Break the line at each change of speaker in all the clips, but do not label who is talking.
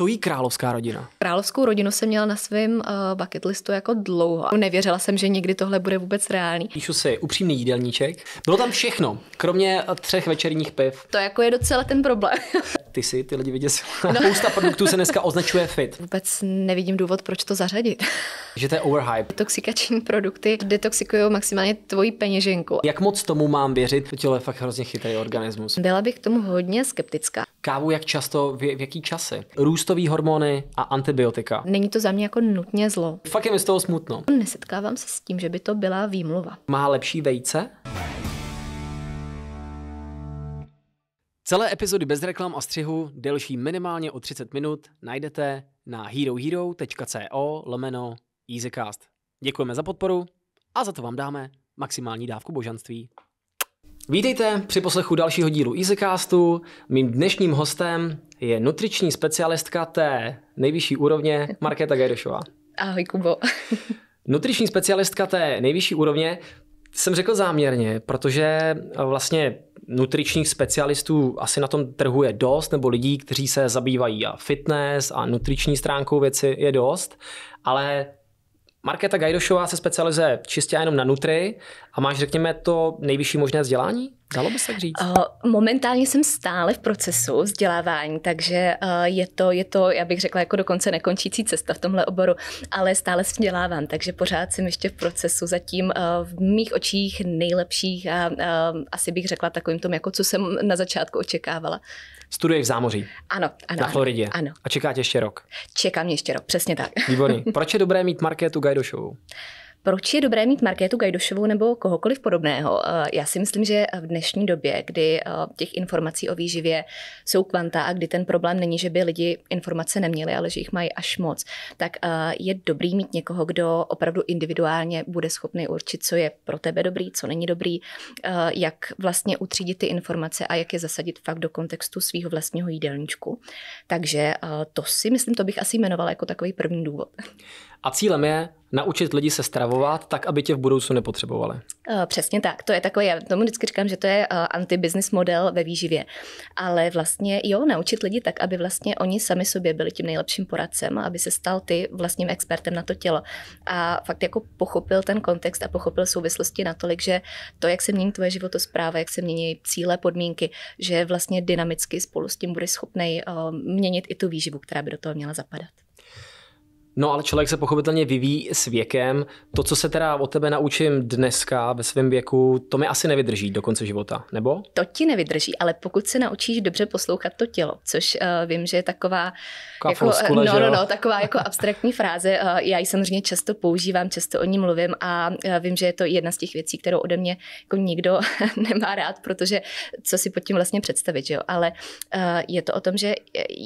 Co jí královská rodina?
Královskou rodinu jsem měla na svém uh, bucket listu jako dlouho. Nevěřila jsem, že někdy tohle bude vůbec reálný.
Píšu si upřímný jídelníček. Bylo tam všechno, kromě eh, třech večerních piv.
To jako je docela ten problém.
ty si ty lidi vidět. No. Pousta produktů se dneska označuje fit.
Vůbec nevidím důvod, proč to zařadit.
Že to je overhype.
Toxikační produkty detoxikují maximálně tvoji peněženku.
Jak moc tomu mám věřit? To tělo je fakt hrozně chytrý organismus. Byla bych k tomu hodně skeptická. Kávu jak často, v, v jaký časy? Růstové hormony a antibiotika.
Není to za mě jako nutně zlo.
Fakt je mi z toho smutno.
Nesetkávám se s tím, že by to byla výmluva.
Má lepší vejce? Celé epizody bez reklam a střihu, delší minimálně o 30 minut, najdete na herohero.co lomeno easycast. Děkujeme za podporu a za to vám dáme maximální dávku božanství. Vítejte při poslechu dalšího dílu EasyCastu. Mým dnešním hostem je nutriční specialistka té nejvyšší úrovně Markéta Gajdošová. Ahoj, Kubo. nutriční specialistka té nejvyšší úrovně jsem řekl záměrně, protože vlastně nutričních specialistů asi na tom trhu je dost, nebo lidí, kteří se zabývají a fitness a nutriční stránkou věci je dost, ale Markéta Gajdošová se specializuje čistě jenom na nutry a máš, řekněme, to nejvyšší možné vzdělání? Dalo by se
říct? Eh, momentálně jsem stále v procesu vzdělávání, takže eh, je to, je to, já bych řekla, jako dokonce nekončící cesta v tomhle oboru, ale stále se vzdělávám, takže pořád jsem ještě v procesu zatím eh, v mých očích nejlepších a asi bych řekla takovým tom, jako co jsem na začátku očekávala.
Studuješ v zámoří?
Ano, ano. Na Floridě? Ano. A čekáte ještě rok? Čekám ještě rok, přesně tak. Výborně. Proč je dobré mít Markétu Gajdošovou? Proč je dobré mít Markétu Gajdošovou nebo kohokoliv podobného? Eh, já si myslím, že v dnešní době, kdy eh, těch informací o výživě jsou kvanta a kdy ten problém není, že by lidi informace neměli, ale že jich mají až moc, tak eh, je dobrý mít někoho, kdo opravdu individuálně bude schopný určit, co je pro tebe dobrý, co není dobrý, jak vlastně utřídit ty informace a jak je zasadit fakt do kontextu svého vlastního jídelníčku. Takže to si myslím, to bych asi jmenovala jako takový první důvod.
A cílem je naučit lidi se stravovat tak, aby tě v budoucnu nepotřebovali.
Eh, přesně tak. To je takové, já tomu vždycky říkám, že to je eh, anti-business model ve výživě. Ale vlastně jo, naučit lidi tak, aby vlastně oni sami sobě byli tím nejlepším poradcem aby se stal ty vlastním expertem na to tělo. A fakt jako pochopil ten kontext a pochopil souvislosti natolik, že to, jak se mění tvoje životospráva, jak se mění cíle, podmínky, že vlastně dynamicky spolu s tím bude schopnej eh, měnit i tu výživu, která by do toho měla zapadat.
No ale člověk se pochopitelně vyvíjí s věkem. To, co se teda o tebe naučím dneska ve svém věku, to mi asi nevydrží do konce života, nebo?
To ti nevydrží, ale pokud se naučíš dobře poslouchat to tělo, což uh, vím, že je taková, jako, eh, floskule, no, no, no, taková jako abstraktní fráze. Uh, já ji samozřejmě často používám, často o ní mluvím a uh, vím, že je to jedna z těch věcí, kterou ode mě jako nikdo nemá rád, protože co si pod tím vlastně představit, že jo? Ale uh, je to o tom, že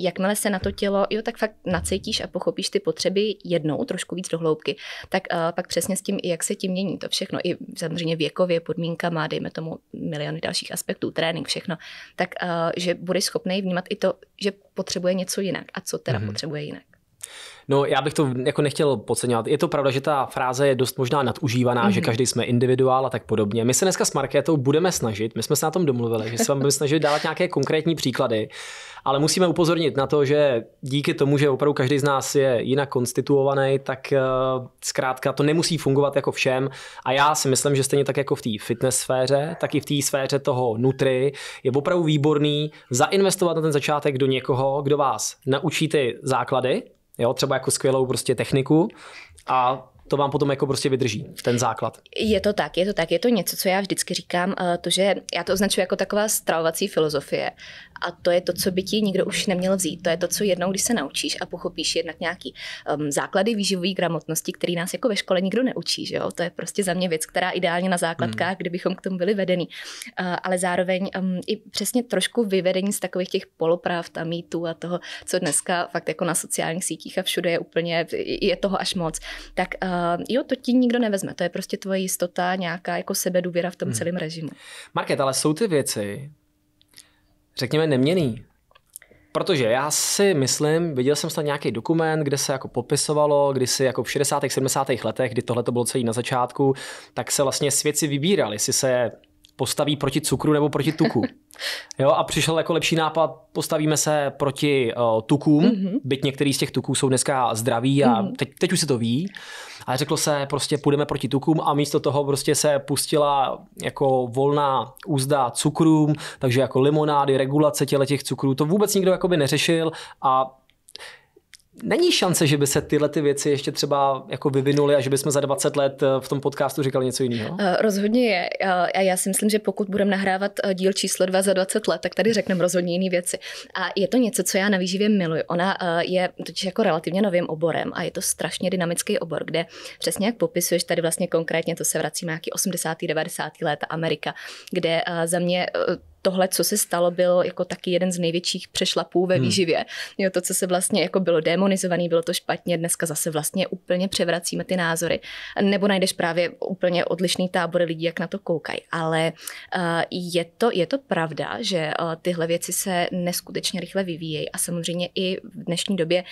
jakmile se na to tělo, jo, tak fakt nacítíš a pochopíš ty potřeby potřeby jednou trošku víc dohloubky, tak uh, pak přesně s tím, jak se tím mění to všechno, i samozřejmě věkově, má dejme tomu miliony dalších aspektů, trénink, všechno, tak uh, že budeš schopný vnímat i to, že potřebuje něco jinak a co teda mm-hmm. potřebuje jinak.
No, já bych to jako nechtěl podceňovat. Je to pravda, že ta fráze je dost možná nadužívaná, mm-hmm. že mhm. každý jsme individuál a tak podobně. My se dneska s Markétou budeme snažit, my jsme se na tom domluvili, že se vám budeme snažit dávat nějaké konkrétní příklady, ale musíme upozornit na to, že díky tomu, že opravdu každý z nás je jinak konstituovaný, tak eh, zkrátka to nemusí fungovat jako všem. A já si myslím, že stejně tak jako v té fitness sféře, tak i v té sféře toho nutry je opravdu výborný zainvestovat na ten začátek do někoho, kdo vás naučí ty základy, Jo, třeba jako skvělou prostě techniku a to vám potom jako prostě vydrží, ten základ.
Je to tak, je to tak. Je to něco, co já vždycky říkám, eh, to, že já to označuji jako taková stravovací filozofie. A to je to, co by ti nikdo už neměl vzít. To je to, co jednou, když se naučíš a pochopíš jednak nějaký um, základy výživové gramotnosti, který nás jako ve škole nikdo neučí. Že jo? To je prostě za mě věc, která ideálně na základkách, hmm. kdybychom k tomu byli vedení. Uh, ale zároveň um, i přesně trošku vyvedení z takových těch poloprav, a mýtů a toho, co dneska fakt jako na sociálních sítích a všude je úplně, je toho až moc. Tak uh, jo, to ti nikdo nevezme. To je prostě tvoje jistota, nějaká jako sebedůvěra v tom hmm. celém režimu.
Market, ale jsou ty věci, řekněme, neměný. Protože já si myslím, viděl jsem snad nějaký dokument, kde se jako popisovalo, kdy si jako v 60. 70. letech, kdy tohle to bylo celý na začátku, tak se vlastně svět si jestli se postaví proti cukru nebo proti tuku. Jo, a přišel jako lepší nápad, postavíme se proti uh, tukům, mm-hmm. byť některý z těch tuků jsou dneska zdraví a mm-hmm. teď, teď už se to ví. A řeklo se, prostě půjdeme proti tukům a místo toho prostě se pustila jako volná úzda cukrům, takže jako limonády, regulace těle těch cukrů, to vůbec nikdo jakoby neřešil a není šance, že by se tyhle ty věci ještě třeba jako vyvinuly a že bychom za 20 let eh, v tom podcastu říkali něco jiného?
Eh, rozhodně je. Eh, a já si myslím, že pokud budeme nahrávat díl číslo 2 za 20 let, tak tady řekneme rozhodně jiné věci. A je to něco, co já na výživě miluji. Ona je totiž jako relativně novým oborem a je to strašně dynamický obor, kde přesně jak popisuješ, tady vlastně konkrétně to se vracíme nějaký 80. 90. léta Amerika, kde za mě tohle, co se stalo, bylo jako taky jeden z největších přešlapů ve hmm. výživě. Hmm. Jo, to, co se vlastně jako bylo demonizovaný, bylo to špatně, dneska zase vlastně úplně převracíme ty názory. Nebo najdeš právě úplně odlišný tábory lidí, jak na to koukají. Ale uh, je, to, je to pravda, že uh, tyhle věci se neskutečně rychle vyvíjejí a samozřejmě i v dnešní době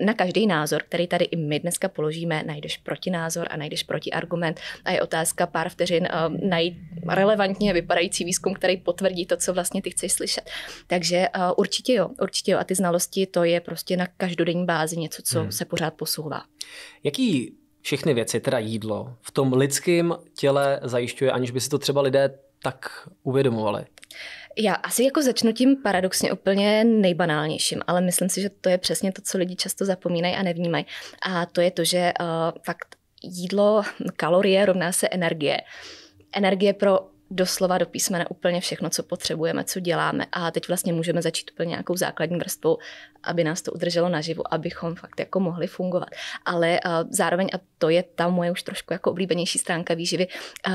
na každý názor, který tady i my dneska položíme, najdeš protinázor a najdeš protiargument a je otázka pár vteřin uh, najít relevantně vypadající výzkum, který potvrdí to, co vlastně ty chceš slyšet. Takže uh, určitě jo, určitě jo. A ty znalosti, to je prostě na každodenní bázi něco, co hmm. se pořád posouvá.
Jaký všechny věci, teda jídlo, v tom lidském těle zajišťuje, aniž by si to třeba lidé tak uvědomovali?
Já asi jako začnu tím paradoxně úplně nejbanálnějším, ale myslím si, že to je přesně to, co lidi často zapomínají a nevnímají. A to je to, že uh, fakt jídlo, kalorie rovná se energie. Energie pro doslova do písmena úplně všechno, co potřebujeme, co děláme. A teď vlastně můžeme začít úplně nějakou základní vrstvou, aby nás to udrželo naživu, abychom fakt jako mohli fungovat. Ale uh, zároveň, a to je ta moje už trošku jako oblíbenější stránka výživy, uh,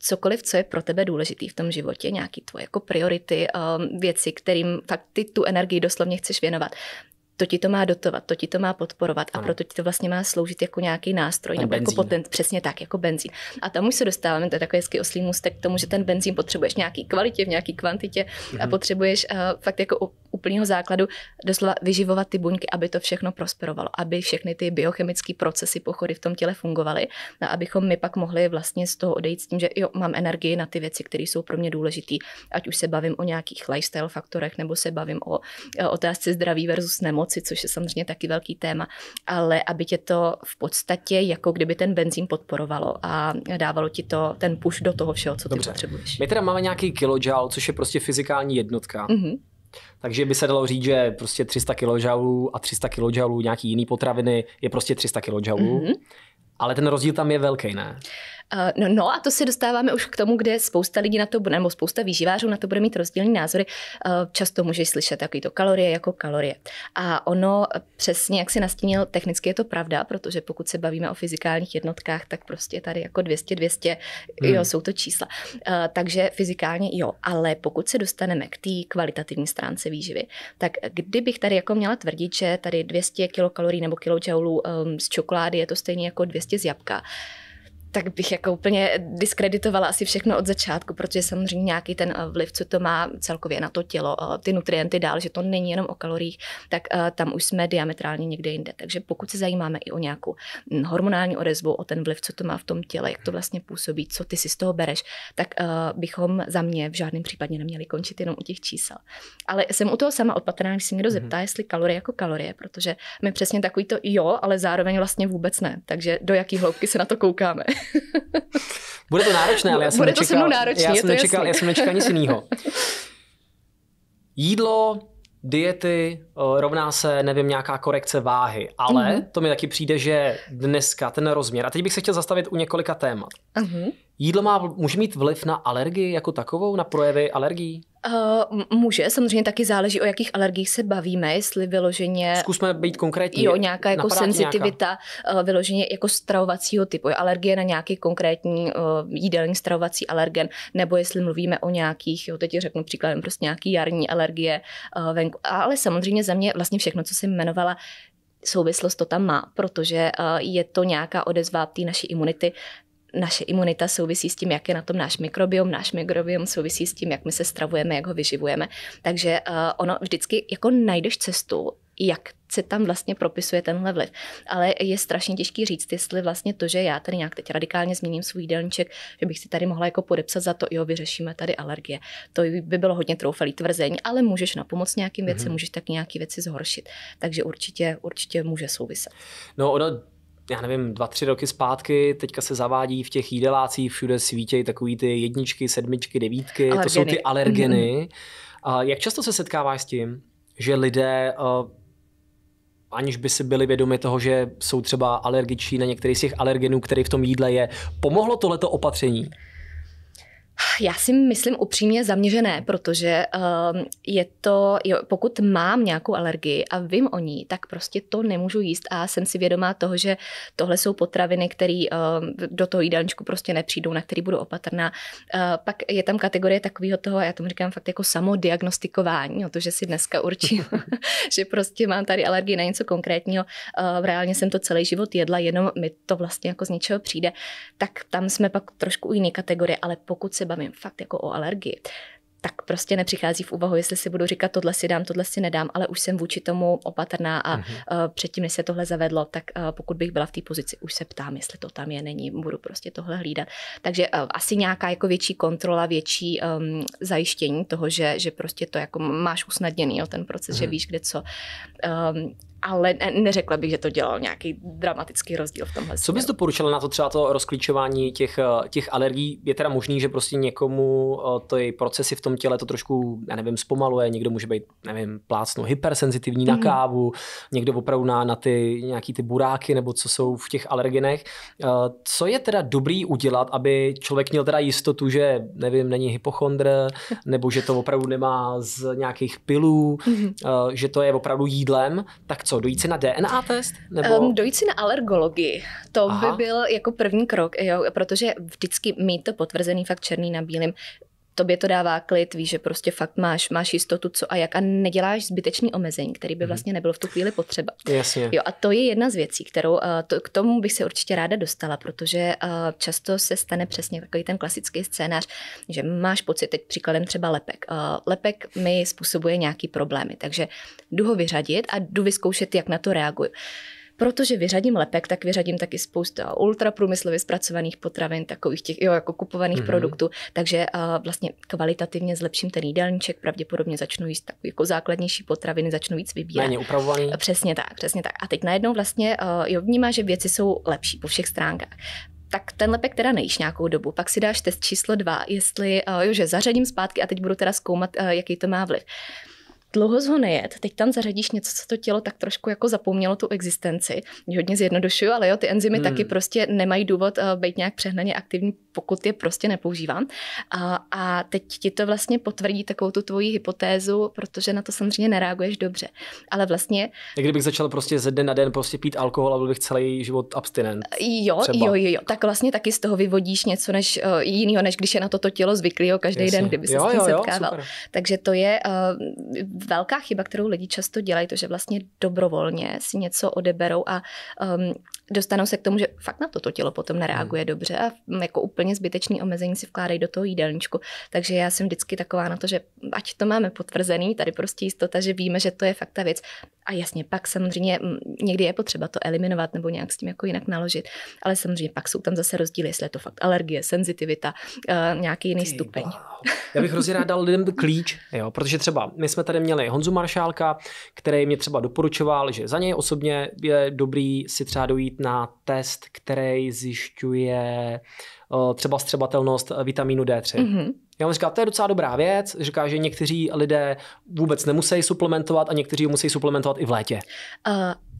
cokoliv, co je pro tebe důležitý v tom životě, nějaký tvoje jako priority, um, věci, kterým fakt ty tu energii doslovně chceš věnovat, to ti to má dotovat, to ti to má podporovat a ano. proto ti to vlastně má sloužit jako nějaký nástroj ten nebo jako benzín. jako potent, přesně tak, jako benzín. A tam už se dostáváme, to je takový hezký oslý k tomu, že ten benzín potřebuješ v nějaký kvalitě, v nějaký kvantitě mhm. a potřebuješ uh, fakt jako u, úplného základu doslova vyživovat ty buňky, aby to všechno prosperovalo, aby všechny ty biochemické procesy, pochody v tom těle fungovaly a abychom my pak mohli vlastně z toho odejít s tím, že jo, mám energii na ty věci, které jsou pro mě důležité, ať už se bavím o nějakých lifestyle faktorech nebo se bavím o, o eh, otázce zdraví versus nemoc nemoci, což je samozřejmě taky velký téma, ale aby tě to v podstatě jako kdyby ten benzín podporovalo a dávalo ti to ten push do toho všeho, co ty potřebuješ.
My teda máme nějaký kilojoule, což je prostě fyzikální jednotka. Mm-hmm. Takže by se dalo říct, že prostě 300 kJ a 300 kJ nějaký jiný potraviny je prostě 300 kJ. Mm-hmm. Ale ten rozdíl tam je velký, ne?
Eh, no, no a to se dostáváme už k tomu, kde spousta lidí na to, nebo spousta výživářů na to bude mít rozdílný názory. Eh, často můžeš slyšet takovýto kalorie jako kalorie. A ono eh, přesně, jak si nastínil, technicky je to pravda, protože pokud se bavíme o fyzikálních jednotkách, tak prostě tady jako 200, 200, hmm. jo, jsou to čísla. Takže fyzikálně jo, ale pokud se dostaneme k té kvalitativní stránce výživy, tak kdybych tady jako měla tvrdit, že tady 200 kilokalorií nebo kilojoulů ehm, z čokolády je to stejně jako 200 z jabka, tak bych jako úplně diskreditovala asi všechno od začátku, protože samozřejmě nějaký ten eh, vliv, co to má celkově na to tělo, eh, ty nutrienty dál, že to není jenom o kaloriích, tak eh, tam už jsme diametrálně někde jinde. Takže pokud se zajímáme i o nějakou hm, hormonální odezvu, o ten vliv, co to má v tom těle, jak to vlastně působí, co ty si z toho bereš, tak bychom za mě v žádném případě neměli končit jenom u těch čísel. Ale jsem u toho sama opatrná, když se někdo mhm. zeptá, jestli kalorie jako kalorie, protože my přesně takový to jo, ale zároveň vlastně vůbec ne. Takže do jaký hloubky se na to koukáme.
Bude to náročné, ale já jsem Bude nečekal, to se mnou náročný, já jsem nečekal, já jsem nečekal nic jiného. Jídlo, diety eh, rovná se, nevím, nějaká korekce váhy, ale mm-hmm. to mi taky přijde, že dneska ten rozměr, a teď bych se chtěl zastavit u několika témat. Mm-hmm. Jídlo má, může mít vliv na alergii jako takovou, na projevy alergií?
Uh, může, samozřejmě taky záleží, o jakých alergiích se bavíme, jestli vyloženě... Zkusme
být konkrétní. Jo, nějaká jako senzitivita,
nějaká? Uh, eh, vyloženě jako stravovacího typu, je alergie na nějaký konkrétní uh, jídelní stravovací alergen, nebo jestli mluvíme o nějakých, jo, teď řeknu příkladem, prostě nějaký jarní alergie uh, venku. Ale samozřejmě za mě vlastně všechno, co jsem jmenovala, souvislost to tam má, protože je to nějaká odezva té naší imunity, naše imunita souvisí s tím, jak je na tom náš mikrobiom, náš mikrobiom souvisí s tím, jak my se stravujeme, jak ho vyživujeme. Takže uh, ono vždycky jako najdeš cestu, jak se tam vlastně propisuje tenhle vliv. Ale je strašně těžký říct, jestli vlastně to, že já tady nějak teď radikálně změním svůj jídelníček, že bych si tady mohla jako podepsat za to, jo, vyřešíme tady alergie. To by bylo hodně troufalý tvrzení, ale můžeš na pomoc nějakým věcem, mm-hmm. můžeš tak nějaké věci zhoršit. Takže určitě, určitě může souviset.
No ono já nevím, dva, tři roky zpátky, teďka se zavádí v těch jídelácích, všude svítějí takový ty jedničky, sedmičky, devítky, alergeny. to jsou ty alergeny. Mm-hmm. jak často se setkáváš s tím, že lidé uh, aniž by si byli vědomi toho, že jsou třeba alergiční na některý z těch alergenů, který v tom jídle je. Pomohlo tohleto opatření?
Já si myslím upřímně zaměřené, protože uh, je to, jo, pokud mám nějakou alergii a vím o ní, tak prostě to nemůžu jíst a jsem si vědomá toho, že tohle jsou potraviny, které uh, do toho jídelníčku prostě nepřijdou, na který budu opatrná. Uh, pak je tam kategorie takového toho, já tomu říkám fakt jako samodiagnostikování, o to, že si dneska určím, že prostě mám tady alergii na něco konkrétního, uh, reálně jsem to celý život jedla, jenom mi to vlastně jako z něčeho přijde, tak tam jsme pak trošku u jiné kategorie, ale pokud se bavím fakt jako o alergii, tak prostě nepřichází v úvahu, jestli si budu říkat, tohle si dám, tohle si nedám, ale už jsem vůči tomu opatrná a mm-hmm. uh, předtím, než se tohle zavedlo, tak uh, pokud bych byla v té pozici, už se ptám, jestli to tam je, není, budu prostě tohle hlídat. Takže uh, asi nějaká jako větší kontrola, větší um, zajištění toho, že, že prostě to jako máš usnadněný, jo, ten proces, mm-hmm. že mhm. víš, kde co. Um, ale ne, neřekla bych, že to dělal nějaký dramatický rozdíl v tomhle.
Co bys doporučila na to třeba to rozklíčování těch, eh, těch alergií? Je teda možný, že prostě někomu eh, ty procesy v tom těle to trošku, já nevím, zpomaluje, někdo může být, nevím, plácno hypersenzitivní mm-hmm. na mhm. kávu, někdo opravdu na, na ty nějaký ty buráky nebo co jsou v těch alergenech. Eh, co je teda dobrý udělat, aby člověk měl teda jistotu, že nevím, není hypochondr, nebo že to opravdu nemá z nějakých pilů, mm-hmm. že to je opravdu jídlem, tak co, dojít si na
DNA test? Nebo... Um, dojít si na alergologii. To Aha. by byl jako první krok, jo, protože vždycky mít to potvrzený fakt černý na bílém tobě to dává klid, víš, že prostě fakt máš, máš jistotu co a jak a neděláš zbytečný omezení, který by mhm. vlastně nebyl v tu chvíli potřeba.
Jasně. Jo, a
to je jedna z věcí, kterou eh, to, k tomu bych se určitě ráda dostala, protože eh, často se stane přesně takový ten klasický scénář, že máš pocit, teď příkladem třeba lepek. Eh, lepek mi způsobuje nějaký problémy, takže jdu ho vyřadit a jdu vyzkoušet, jak na to reaguju protože vyřadím lepek, tak vyřadím taky spoustu ultraprůmyslově zpracovaných potravin, takových těch jo, jako kupovaných mm-hmm. produktů, takže uh, vlastně kvalitativně zlepším ten jídelníček, pravděpodobně začnu jíst takový jako základnější potraviny, začnu víc vybírat. Méně upravovaný. Přesně tak, přesně tak. A teď najednou vlastně uh, jo, vnímá, že věci jsou lepší po všech stránkách tak ten lepek teda nejíš nějakou dobu. Pak si dáš test číslo dva, jestli, eh, jo, že zařadím zpátky a teď budu teda zkoumat, jaký to má vliv dlouho ho nejet, teď tam zařadíš něco, co to tělo tak trošku jako zapomnělo tu existenci. Hodně zjednodušuju, ale jo, ty enzymy hmm. taky prostě nemají důvod uh, být nějak přehnaně aktivní, pokud je prostě nepoužívám. A, a teď ti to vlastně potvrdí takovou tu tvoji hypotézu, protože na to samozřejmě nereaguješ dobře. Ale vlastně...
Jak kdybych začal prostě ze dne na den prostě pít alkohol a byl bych celý život abstinent. Jo, třeba. jo, jo,
jo. Tak vlastně taky z toho vyvodíš něco než uh, eh, jiného, než když je na toto tělo zvyklý, každý den, kdyby se jo, s tím jo, setkával. Jo, super. Takže to je uh, velká chyba, kterou lidi často dělají, to, že vlastně dobrovolně si něco odeberou a um, dostanou se k tomu, že fakt na to to tělo potom nereaguje hmm. dobře a mm, jako úplně zbytečný omezení si vkládají do toho jídelníčku. Takže já jsem vždycky taková na to, že ať to máme potvrzený, tady prostě jistota, že víme, že to je fakt ta věc. A jasně, pak samozřejmě mm, někdy je potřeba to eliminovat nebo nějak s tím jako jinak naložit, ale samozřejmě pak jsou tam zase rozdíly, jestli je to fakt alergie, senzitivita, eh, nějaký jiný Ty, stupeň. Wow.
Já bych hrozně rád dal lidem klíč, jo, protože třeba my jsme tady měli Honzu Maršálka, který mě třeba doporučoval, že za něj osobně je dobrý si třeba dojít na test, který zjišťuje eh, třeba střebatelnost eh, vitamínu D3. Mm-hmm. Já mu říkám, to je docela dobrá věc. Říká, že někteří lidé vůbec nemusí suplementovat a někteří musí suplementovat i v létě.
Uh,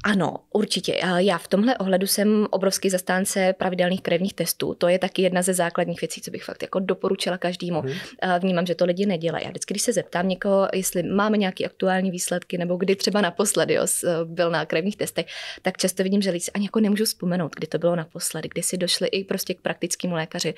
ano, určitě. Já v tomhle ohledu jsem obrovský zastánce pravidelných krevních testů. To je taky jedna ze základních věcí, co bych fakt jako doporučila každému. Hmm. Vnímám, že to lidi nedělají. Já vždycky, když se zeptám někoho, jestli máme nějaké aktuální výsledky nebo kdy třeba naposledy jo, eh, byl na krevních testech, tak často vidím, že lidi si ani jako nemůžu vzpomenout, kdy to bylo naposledy, kdy si došli i prostě k praktickému lékaři.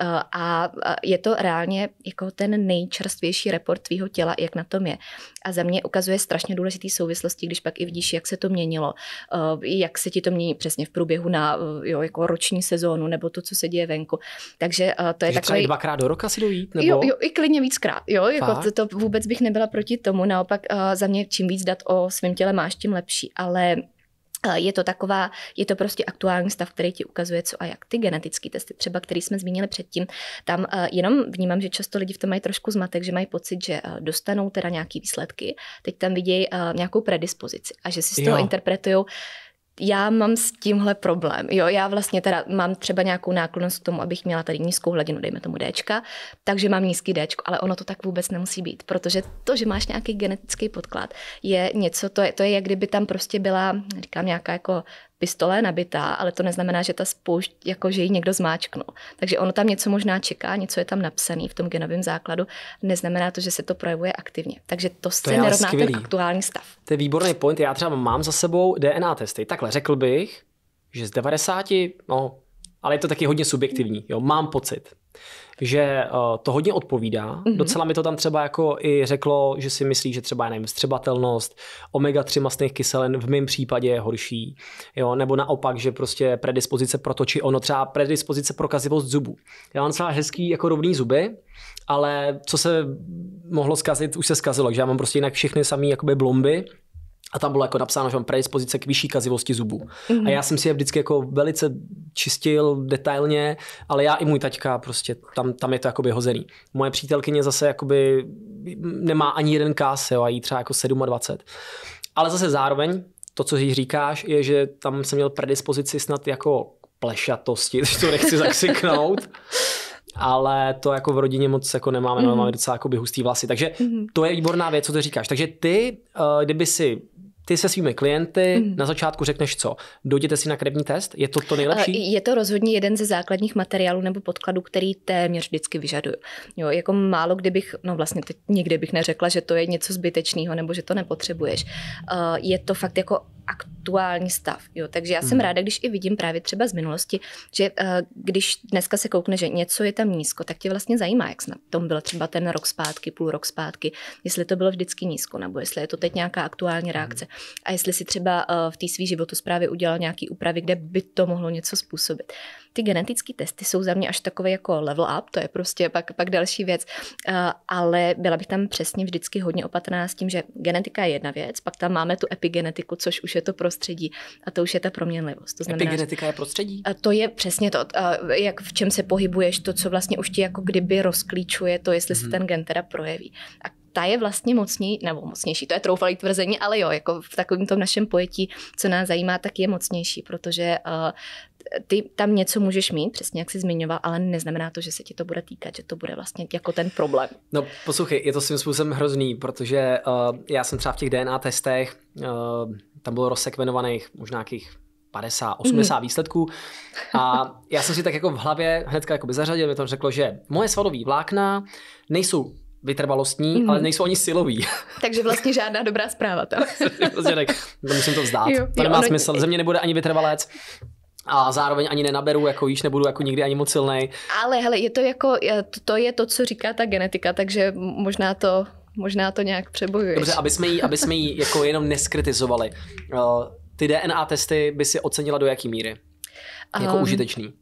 Eh, a je to reálně jako ten nejčerstvější report tvýho těla, jak na tom je. A za mě ukazuje strašně důležité souvislosti, když pak i vidíš, jak se to měnilo změnilo, eh, jak se ti to mění přesně v průběhu na eh, jo, jako roční sezónu nebo to, co se děje venku. Takže eh, to je Takže takový... Třeba
dvakrát do roka si dojít? Nebo... Jo, jo,
i klidně víckrát. Jo, jako to, to, vůbec bych nebyla proti tomu. Naopak za mě čím víc dat o svém těle máš, tím lepší. Ale je to taková, je to prostě aktuální stav, který ti ukazuje, co a jak. Ty genetické testy, třeba, který jsme zmínili předtím, tam eh, jenom vnímám, že často lidi v tom mají trošku zmatek, že mají pocit, že eh, dostanou teda nějaký výsledky, teď tam vidějí eh, nějakou predispozici a že si z toho interpretují, já mám s tímhle problém. Jo, já vlastně teda mám třeba nějakou náklonost k tomu, abych měla tady nízkou hladinu, dejme tomu Dčka, takže mám nízký Dčko, ale ono to tak vůbec nemusí být, protože to, že máš nějaký genetický podklad, je něco, to je, to je jak kdyby tam prostě byla, říkám, nějaká jako pistole nabitá, ale to neznamená, že ta spoušť, jako že ji někdo zmáčknul. Takže ono tam něco možná čeká, něco je tam napsané v tom genovém základu, neznamená to, že se to projevuje aktivně. Takže to, to se nerovná ten aktuální stav.
To je výborný point. Já třeba mám za sebou DNA testy. Takhle řekl bych, že z 90, no, ale je to taky hodně subjektivní. Jo, mám pocit že eh, to hodně odpovídá. Mm-hmm. Docela mi to tam třeba jako i řeklo, že si myslí, že třeba, nevím, střebatelnost, omega-3 masných kyselin v mém případě je horší, jo, nebo naopak, že prostě predispozice pro to, či ono třeba predispozice pro kazivost zubů. Já mám třeba hezký jako rovný zuby, ale co se mohlo zkazit, už se zkazilo, že já mám prostě jinak všechny samé blomby, a tam bylo jako napsáno, že mám predispozice k vyšší kazivosti zubů. Mm-hmm. A já jsem si je vždycky jako velice čistil detailně, ale já i můj taťka prostě, tam, tam je to jakoby hozený. Moje přítelkyně zase jakoby nemá ani jeden kás, jo, a jí třeba jako 27. Ale zase zároveň to, co jí říkáš, je, že tam jsem měl predispozici snad jako plešatosti, když to nechci zaksiknout. ale to jako v rodině moc jako nemáme, mm-hmm. máme docela jako hustý vlasy. Takže mm-hmm. to je výborná věc, co ty říkáš. Takže ty, eh, kdyby si ty se svými klienty mm. na začátku řekneš co? Dojděte si na krevní test? Je to to nejlepší? Eh,
je to rozhodně jeden ze základních materiálů nebo podkladů, který téměř vždycky vyžaduju. Jo, jako málo kdybych, no vlastně teď nikdy bych neřekla, že to je něco zbytečného nebo že to nepotřebuješ. Eh, je to fakt jako aktuální stav. Jo? Takže já jsem hmm. ráda, když i vidím právě třeba z minulosti, že uh, když dneska se koukne, že něco je tam nízko, tak tě vlastně zajímá, jak na tom byl třeba ten rok zpátky, půl rok zpátky, jestli to bylo vždycky nízko, nebo jestli je to teď nějaká aktuální reakce a jestli si třeba eh, v té své životosprávě udělal nějaký úpravy, kde by to mohlo něco způsobit. Ty genetické testy jsou za mě až takové jako level up, to je prostě pak, pak další věc, eh, ale byla bych tam přesně vždycky hodně opatrná s tím, že genetika je jedna věc, pak tam máme tu epigenetiku, což už je to prostředí a to už je ta proměnlivost. To znamená, Epigenetika je prostředí? A eh, to je přesně to, jak v čem se pohybuješ, to, co vlastně už ti jako kdyby rozklíčuje to, jestli hmm. se mhm. ten gen teda projeví. A ta je vlastně mocnější, nebo mocnější, to je troufalý tvrzení, ale jo, jako v takovém tom našem pojetí, co nás zajímá, tak je mocnější, protože uh, ty tam něco můžeš mít, přesně jak jsi zmiňoval, ale neznamená to, že se ti to bude týkat, že to bude vlastně jako ten problém.
No poslouchej, je to svým způsobem hrozný, protože uh, já jsem třeba v těch DNA testech, uh, tam bylo rozsekvenovaných možná nějakých 50, 80 mm. výsledků. A já jsem si tak jako v hlavě hned jako by zařadil, mi tam řeklo, že moje svalové vlákna nejsou vytrvalostní, mm. ale nejsou oni siloví.
Takže vlastně žádná dobrá zpráva tam.
prostě tak, musím to vzdát. Jo, to jo, nemá ono... smysl. Ze mě nebude ani vytrvalec a zároveň ani nenaberu, jako již nebudu jako nikdy ani moc silný.
Ale hele, je to jako, to je to, co říká ta genetika, takže možná to, možná to nějak přebojuješ. Dobře, aby jsme ji, aby jsme
ji jako jenom neskritizovali. Eh, ty DNA testy by si ocenila do jaký míry?
Jako um, užitečný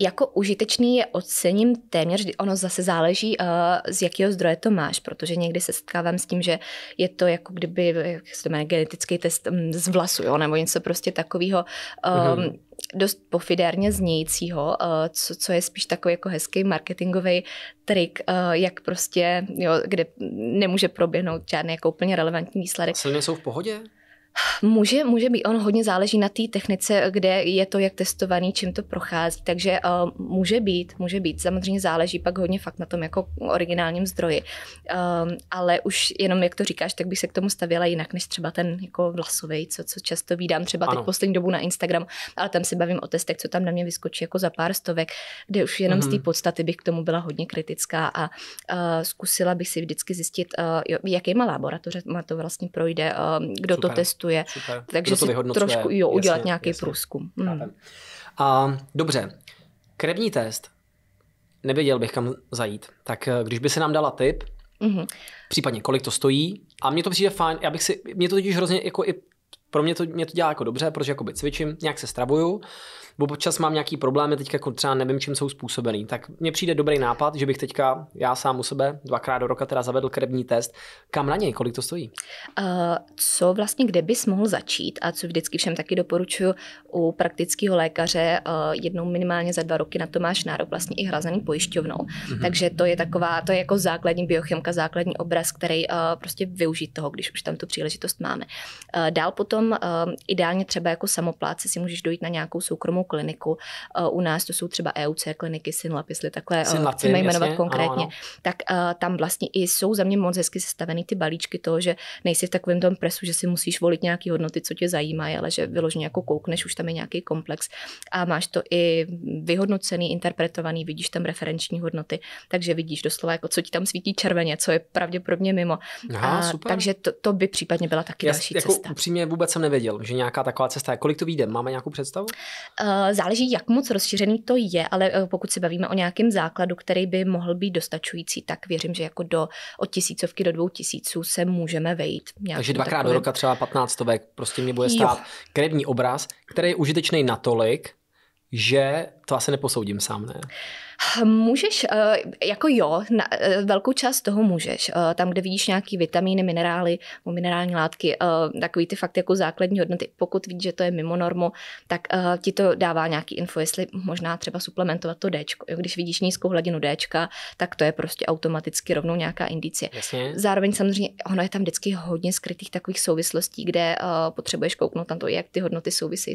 jako užitečný je ocením téměř, ono zase záleží, eh, z jakého zdroje to máš, protože někdy se setkávám s tím, že je to jako kdyby, jak se jmenuje, genetický test mm, z vlasu, jo, nebo něco prostě takového mm-hmm. Eh, dost pofidérně znějícího, eh, co, co je spíš takový jako hezký marketingový trik, jak prostě, jo, kde nemůže proběhnout žádný jako úplně relevantní výsledek.
Silně jsou v pohodě?
Může, může být, on hodně záleží na té technice, kde je to, jak testovaný, čím to prochází, takže uh, může být, může být, samozřejmě záleží pak hodně fakt na tom jako originálním zdroji, uh, ale už jenom jak to říkáš, tak bych se k tomu stavěla jinak, než třeba ten jako vlasový, co, co často vídám třeba ano. teď poslední dobu na Instagram, ale tam se bavím o testech, co tam na mě vyskočí jako za pár stovek, kde už jenom mm-hmm. z té mhm. podstaty bych k tomu byla hodně kritická a uh, zkusila bych si vždycky zjistit, uh, jakýma laboratoře to vlastně projde, uh, kdo Super. to testuje, testuje. Super. Takže si trošku jo, udělat jasně, nějaký jasně. průzkum. Hmm.
A dobře, krevní test. Nevěděl bych, kam zajít. Tak eh, když by se nám dala tip, mm-hmm. případně kolik to stojí, a mně to přijde fajn, já bych si, mě to totiž hrozně jako i pro mě to, mě to dělá jako dobře, protože jakoby cvičím, nějak se stravuju, občas mám nějaký problémy, teďka jako třeba nevím, čím jsou způsobený, tak mně přijde dobrý nápad, že bych teďka já sám u sebe dvakrát do roka teda zavedl krevní test. Kam na něj, kolik to stojí?
Uh, co vlastně, kde bys mohl začít a co vždycky všem taky doporučuji u praktického lékaře, uh, jednou minimálně za dva roky na to máš nárok vlastně i hrazený pojišťovnou.
Uh-huh. Takže
to je taková, to je jako základní biochemka, základní obraz, který uh, prostě využít toho, když už tam tu příležitost máme. Uh, dál potom uh, ideálně třeba jako samopláce si můžeš dojít na nějakou soukromou kliniku. Eh, u nás to jsou třeba EUC kliniky Synlab, jestli takhle eh, Synlab, chceme jmenovat jasně, konkrétně. Ano, ano. Tak eh, tam vlastně i jsou za mě moc hezky sestaveny ty balíčky toho, že nejsi v takovém tom presu, že si musíš volit nějaký hodnoty, co tě zajímají, ale že vyloženě jako koukneš, už tam je nějaký komplex a máš to i vyhodnocený, interpretovaný, vidíš tam referenční hodnoty, takže vidíš doslova, jako co ti tam svítí červeně, co je pravděpodobně mimo. Aha, a, super. Takže to, to, by případně byla taky Já, další jako cesta.
Upřímně vůbec jsem nevěděl, že nějaká taková cesta je. Kolik to vyjde? Máme nějakou představu?
Uh, Eh, záleží, jak moc rozšířený to je, ale eh, pokud se bavíme o nějakém základu, který by mohl být dostačující, tak věřím, že jako do od tisícovky do dvou tisíců se můžeme vejít. Takže dvakrát takovým... do roka
třeba 15 stovek prostě mě bude stát jo. kreditní obraz, který je užitečný natolik, že to asi neposoudím sám, ne?
Můžeš, eh, jako jo, na eh, velkou část toho můžeš. Eh, tam, kde vidíš nějaký vitamíny, minerály, minerální látky, takový ty fakt jako základní hodnoty. Pokud vidíš, že to je mimo normu, tak ti to dává nějaký info, jestli možná třeba suplementovat to D. Když vidíš nízkou hladinu D, tak to je prostě automaticky rovnou nějaká indicie. Jasně. Zároveň samozřejmě ono je tam vždycky hodně skrytých takových souvislostí, kde potřebuješ kouknout na to, jak ty hodnoty souvisí.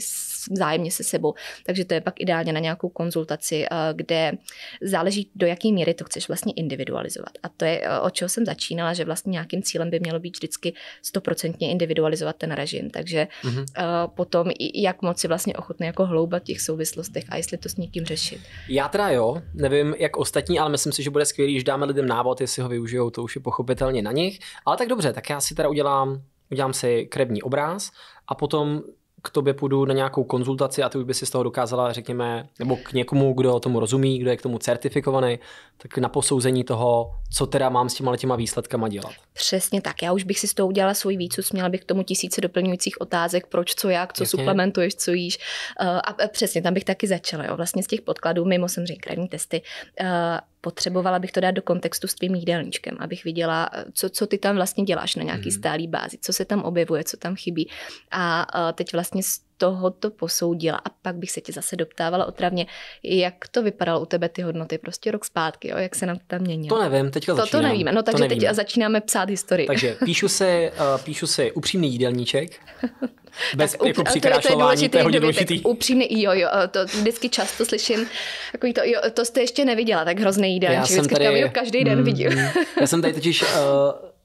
vzájemně se sebou. Takže to je pak ideálně na nějakou konzultaci, kde záleží, do jaké míry to chceš vlastně individualizovat. A to je, eh, o čeho jsem začínala, že vlastně nějakým cílem by mělo být vždycky stoprocentně individualizovat ten režim. Takže mm-hmm. uh, potom, jak moc si vlastně ochotný jako hloubat v těch souvislostech a jestli to s někým řešit.
Já teda jo, nevím jak ostatní, ale myslím si, že bude skvělý, když dáme lidem návod, jestli ho využijou, to už je pochopitelně na nich. Ale tak dobře, tak já si teda udělám udělám si krevní obráz a potom k tobě půjdu na nějakou konzultaci a ty už by si z toho dokázala, řekněme, nebo k někomu, kdo tomu rozumí, kdo je k tomu certifikovaný, tak na posouzení toho, co teda mám s těma těma výsledkama dělat.
Přesně tak. Já už bych si z toho udělala svůj výcus, měla bych k tomu tisíce doplňujících otázek, proč, co, jak, co Jasně. suplementuješ, co jíš. Eh, a přesně tam bych taky začala. Jo. Vlastně z těch podkladů, mimo samozřejmě krevní testy, eh, potřebovala bych to dát do kontextu s tvým jídelníčkem, abych viděla, eh, co, co ty tam vlastně děláš na nějaký mm. stálý bázi, co se tam objevuje, co tam chybí. A eh, teď vlastně tohoto posoudila. A pak bych se tě zase doptávala otravně, jak to vypadalo u tebe ty hodnoty prostě rok zpátky, jo? jak se nám to tam měnilo. To nevím, teďka to, začínám. To nevíme, no takže to nevíme. teď začínáme psát historii. Takže
píšu se, eh, píšu se upřímný jídelníček, bez tak, jako přikrášlování, to je, to je důležitý, to je hodně důležitý.
Upřímný, jo, jo, to vždycky často slyším, jako to, jo, to jste ještě neviděla, tak hrozný jídelníček, jsem tady, říkám, jo, každý den mm, vidím. Mm.
já jsem tady totiž uh,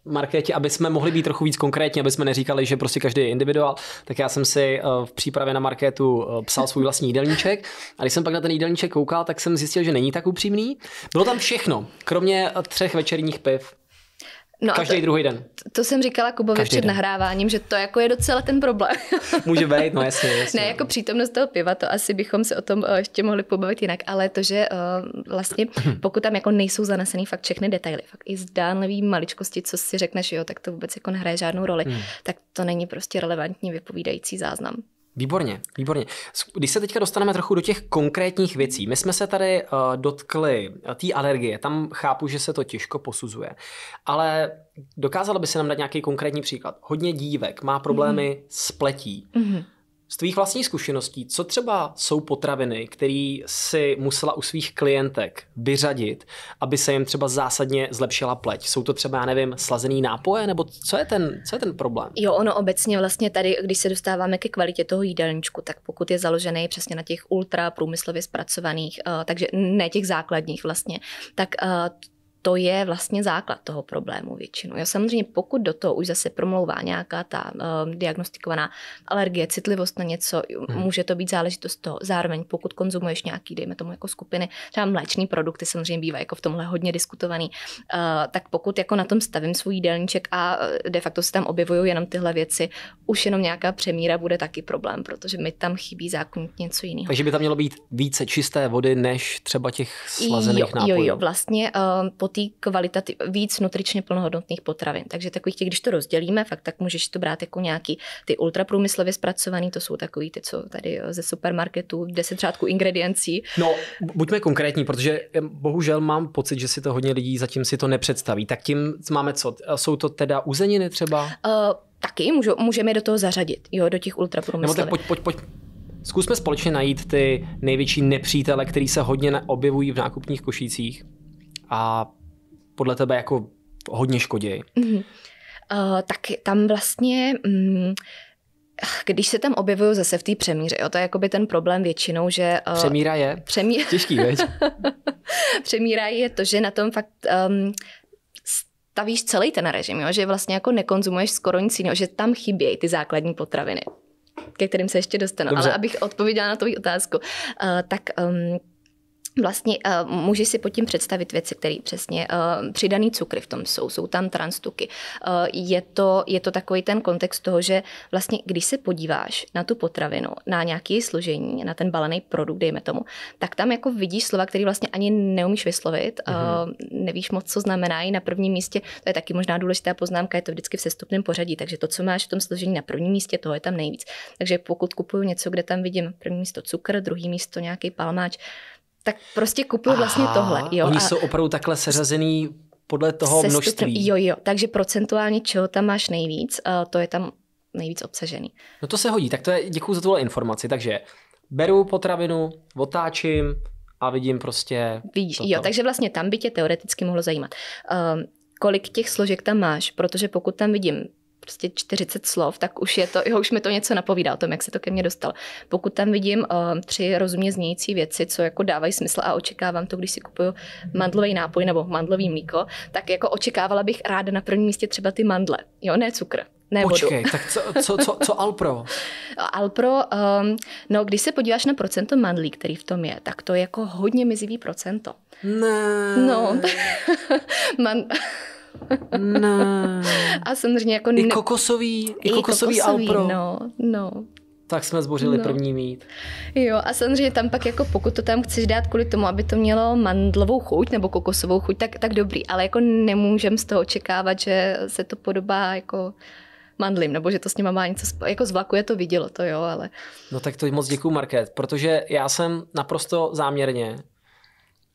Markéti, aby jsme mohli být trochu víc konkrétní, aby jsme neříkali, že prostě každý je individuál, tak já jsem si eh, v přípravě na Markétu eh, psal svůj vlastní jídelníček a když jsem pak na ten jídelníček koukal, tak jsem zjistil, že není tak upřímný. Bylo tam všechno, kromě eh, třech večerních piv. No Každý to, druhý den.
To, jsem říkala Kubovi Každý před den. nahráváním, že to jako je docela ten problém.
Může být, no jasně, jasně.
Ne, jako přítomnost toho piva, to asi bychom se o tom eh, ještě mohli pobavit jinak, ale to, že uh, vlastně pokud tam jako nejsou zanesený fakt všechny detaily, fakt i zdánlivý maličkosti, co si řekneš, jo, tak to vůbec jako nehraje žádnou roli, hmm. tak to není prostě relevantní vypovídající záznam.
Výborně, výborně. Když se teďka dostaneme trochu do těch konkrétních věcí, my jsme se tady uh, dotkli eh, té alergie, tam chápu, že se to těžko posuzuje, ale dokázala by se nám dát nějaký konkrétní příklad. Hodně dívek má problémy mm. s pletí. Mm. Z tvých vlastních zkušeností, co třeba jsou potraviny, které si musela u svých klientek vyřadit, aby se jim třeba zásadně zlepšila pleť? Jsou to třeba, já nevím, slazený nápoje, nebo co je ten, co je ten problém?
Jo, ono obecně vlastně tady, když se dostáváme ke kvalitě toho jídelníčku, tak pokud je založený přesně na těch ultra průmyslově zpracovaných, eh, takže ne těch základních vlastně, tak eh, to je vlastně základ toho problému většinou. Já samozřejmě pokud do toho už zase promlouvá nějaká ta uh, diagnostikovaná alergie, citlivost na něco, hmm. může to být záležitost toho. Zároveň pokud konzumuješ nějaký, dejme tomu jako skupiny, třeba mléčný produkty samozřejmě bývá jako v tomhle hodně diskutovaný, uh, tak pokud jako na tom stavím svůj jídelníček a eh, de facto se tam objevují jenom tyhle věci, už jenom nějaká přemíra bude taky problém, protože mi tam chybí zákonitě něco jiného. Takže by
tam mělo být více čisté vody než třeba těch slazených jo, nápojů. Jo, jo,
vlastně uh, po tý kvalitativ, víc nutričně plnohodnotných potravin. Takže takových těch, když to rozdělíme, fakt tak můžeš to brát jako nějaký ty ultraprůmyslově zpracovaný, to jsou takový ty, co tady eh, ze supermarketu, deset řádků ingrediencí.
No, buďme konkrétní, protože eh, bohužel mám pocit, že si to hodně lidí zatím si to nepředstaví. Tak tím máme co? Eh, jsou to teda uzeniny třeba? Uh,
taky můžu, můžeme do toho zařadit, jo, do těch ultraprůmyslových. Nebo
tak pojď, pojď, pojď, Zkusme společně najít ty největší nepřítele, který se hodně objevují v nákupních košících a podle tebe jako hodně škodějí? Mm-hmm.
Uh, eh, tak tam vlastně... Mm, když se tam objevují zase v té přemíře, jo, to je jakoby ten problém většinou, že... Uh, přemíra je přemí... těžký, veď? přemíra je to, že na tom fakt um, stavíš celý ten režim, jo, že vlastně jako nekonzumuješ skoro nic jiného, že tam chybějí ty základní potraviny ke kterým se ještě dostanu, Dobře. ale abych odpověděla na tvou otázku, uh, tak um, vlastně uh, můžeš si pod tím představit věci, které přesně uh, přidaný cukry v tom jsou, jsou tam transtuky. Uh, je, to, je to takový ten kontext toho, že vlastně když se podíváš na tu potravinu, na nějaké složení, na ten balený produkt, dejme tomu, tak tam jako vidíš slova, které vlastně ani neumíš vyslovit, mm-hmm. uh, nevíš moc, co znamenají na prvním místě, to je taky možná důležitá poznámka, je to vždycky v sestupném pořadí, takže to, co máš v tom složení na prvním místě, toho je tam nejvíc. Takže pokud kupuju něco, kde tam vidím první místo cukr, druhý místo nějaký palmáč, tak prostě kupuju vlastně tohle. Jo? Oni a jsou
opravdu takhle seřazený podle toho se množství. Stupem, jo,
jo, takže procentuálně čeho tam máš nejvíc, eh, to je tam nejvíc obsažený.
No to se hodí, tak to je, děkuji za tuhle informaci, takže beru potravinu, otáčím a vidím prostě...
Vidíš, jo, takže vlastně tam by tě teoreticky mohlo zajímat. Um, kolik těch složek tam máš, protože pokud tam vidím prostě 40 slov, tak už je to, jo, už mi to něco napovídá o tom, jak se to ke mně dostalo Pokud tam vidím uh, tři rozumně znějící věci, co jako dávají smysl a očekávám to, když si kupuju mandlový nápoj nebo mandlový mlíko, tak jako očekávala bych ráda na prvním místě třeba ty mandle, jo, ne cukr. Ne Počkej, vodu. tak co,
co, co, co Alpro?
Alpro, um, no když se podíváš na procento mandlí, který v tom je, tak to je jako hodně mizivý procento. Ne. No, man... Ne. No. A samozřejmě jako... Ne... I kokosový, i kokosový, I kokosový Alpro. No, no. Tak jsme zbořili no. první mít. Jo, a samozřejmě tam pak jako pokud to tam chceš dát kvůli tomu, aby to mělo mandlovou chuť nebo kokosovou chuť, tak, tak dobrý, ale jako nemůžem z toho očekávat, že se to podobá jako mandlim, nebo že to s nima má něco, sp... jako z vlaku je to vidělo, to jo, ale...
No tak to moc děkuju, Market, protože já jsem naprosto záměrně,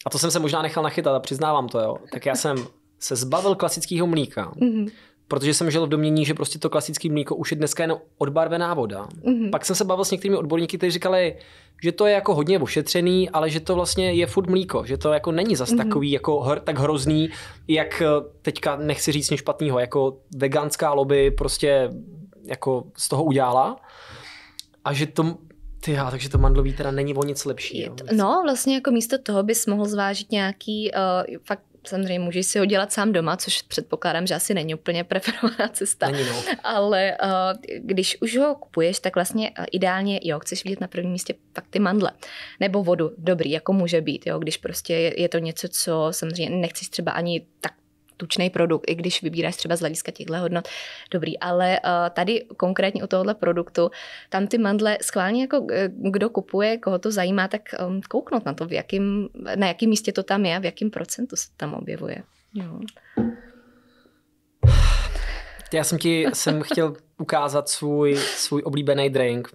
a to jsem se možná nechal nachytat a přiznávám to, jo, tak já jsem se zbavil klasického mlíka, mm-hmm. protože jsem žil v domění, že prostě to klasické mlíko už je dneska jen odbarvená voda. Mm-hmm. Pak jsem se bavil s některými odborníky, kteří říkali, že to je jako hodně ošetřený, ale že to vlastně je furt mlíko, že to jako není zas mm-hmm. takový jako hr, tak hrozný, jak eh, teďka nechci říct nic špatného, jako veganská lobby prostě jako z toho udělala a že to tyha, takže to mandlový teda není o nic lepší. Jo?
No, vlastně jako místo toho bys mohl zvážit nějaký uh, fakt samozřejmě můžeš si ho dělat sám doma, což předpokládám, že asi není úplně preferovaná cesta. Není, no. Ale uh, když už ho kupuješ, tak vlastně eh, ideálně, jo, chceš vidět na prvním místě fakt ty mandle. Nebo vodu, dobrý, jako může být, jo, když prostě je, je to něco, co samozřejmě nechceš třeba ani tak tučný produkt, i když vybíráš třeba z hlediska těchto hodnot, dobrý. Ale eh, tady konkrétně u tohohle produktu, tam ty mandle schválně jako eh, kdo kupuje, koho to zajímá, tak ehm, kouknout na to, v jakým, na jakém místě to tam je, v jakém procentu se tam objevuje. Jo.
Já jsem ti jsem chtěl ukázat svůj, svůj oblíbený drink.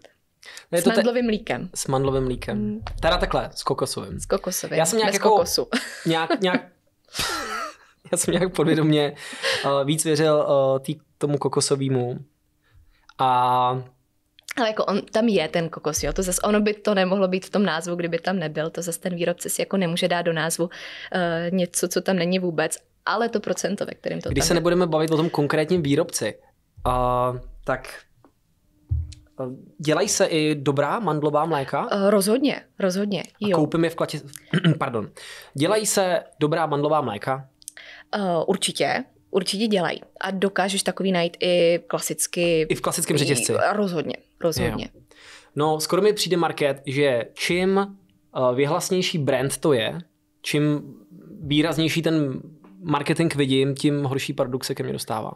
Je s to mandlovým te... mlíkem. S mandlovým mlíkem. Mm. Teda takhle, s kokosovým. S kokosovým. Já jsem nějak Bez jako, kokosu. Nějak, nějak já jsem nějak podvědomě eh, víc věřil eh, tý, tomu kokosovému. A
ale jako on tam je ten kokos, jo, to zase ono by to nemohlo být v tom názvu, kdyby tam nebyl, to zase ten výrobce si jako nemůže dát do názvu uh, něco, co tam není vůbec, ale to procento, ve kterém to Když se je.
nebudeme bavit o tom konkrétním výrobci, uh, tak dělají se i dobrá mandlová mléka?
Rozhodně, rozhodně, rozhodně,
A koupím je v klatě... Pardon. Dělají se dobrá mandlová mléka?
Eh, určitě. Určitě dělají. A dokážeš takový najít i klasicky. I v klasickém i, řetězci. Rozhodně, rozhodně.
Jo. No, skoro mi přijde market, že čím eh, vyhlasnější brand to je, čím výraznější ten marketing vidím, tím horší produkt se ke mně dostává.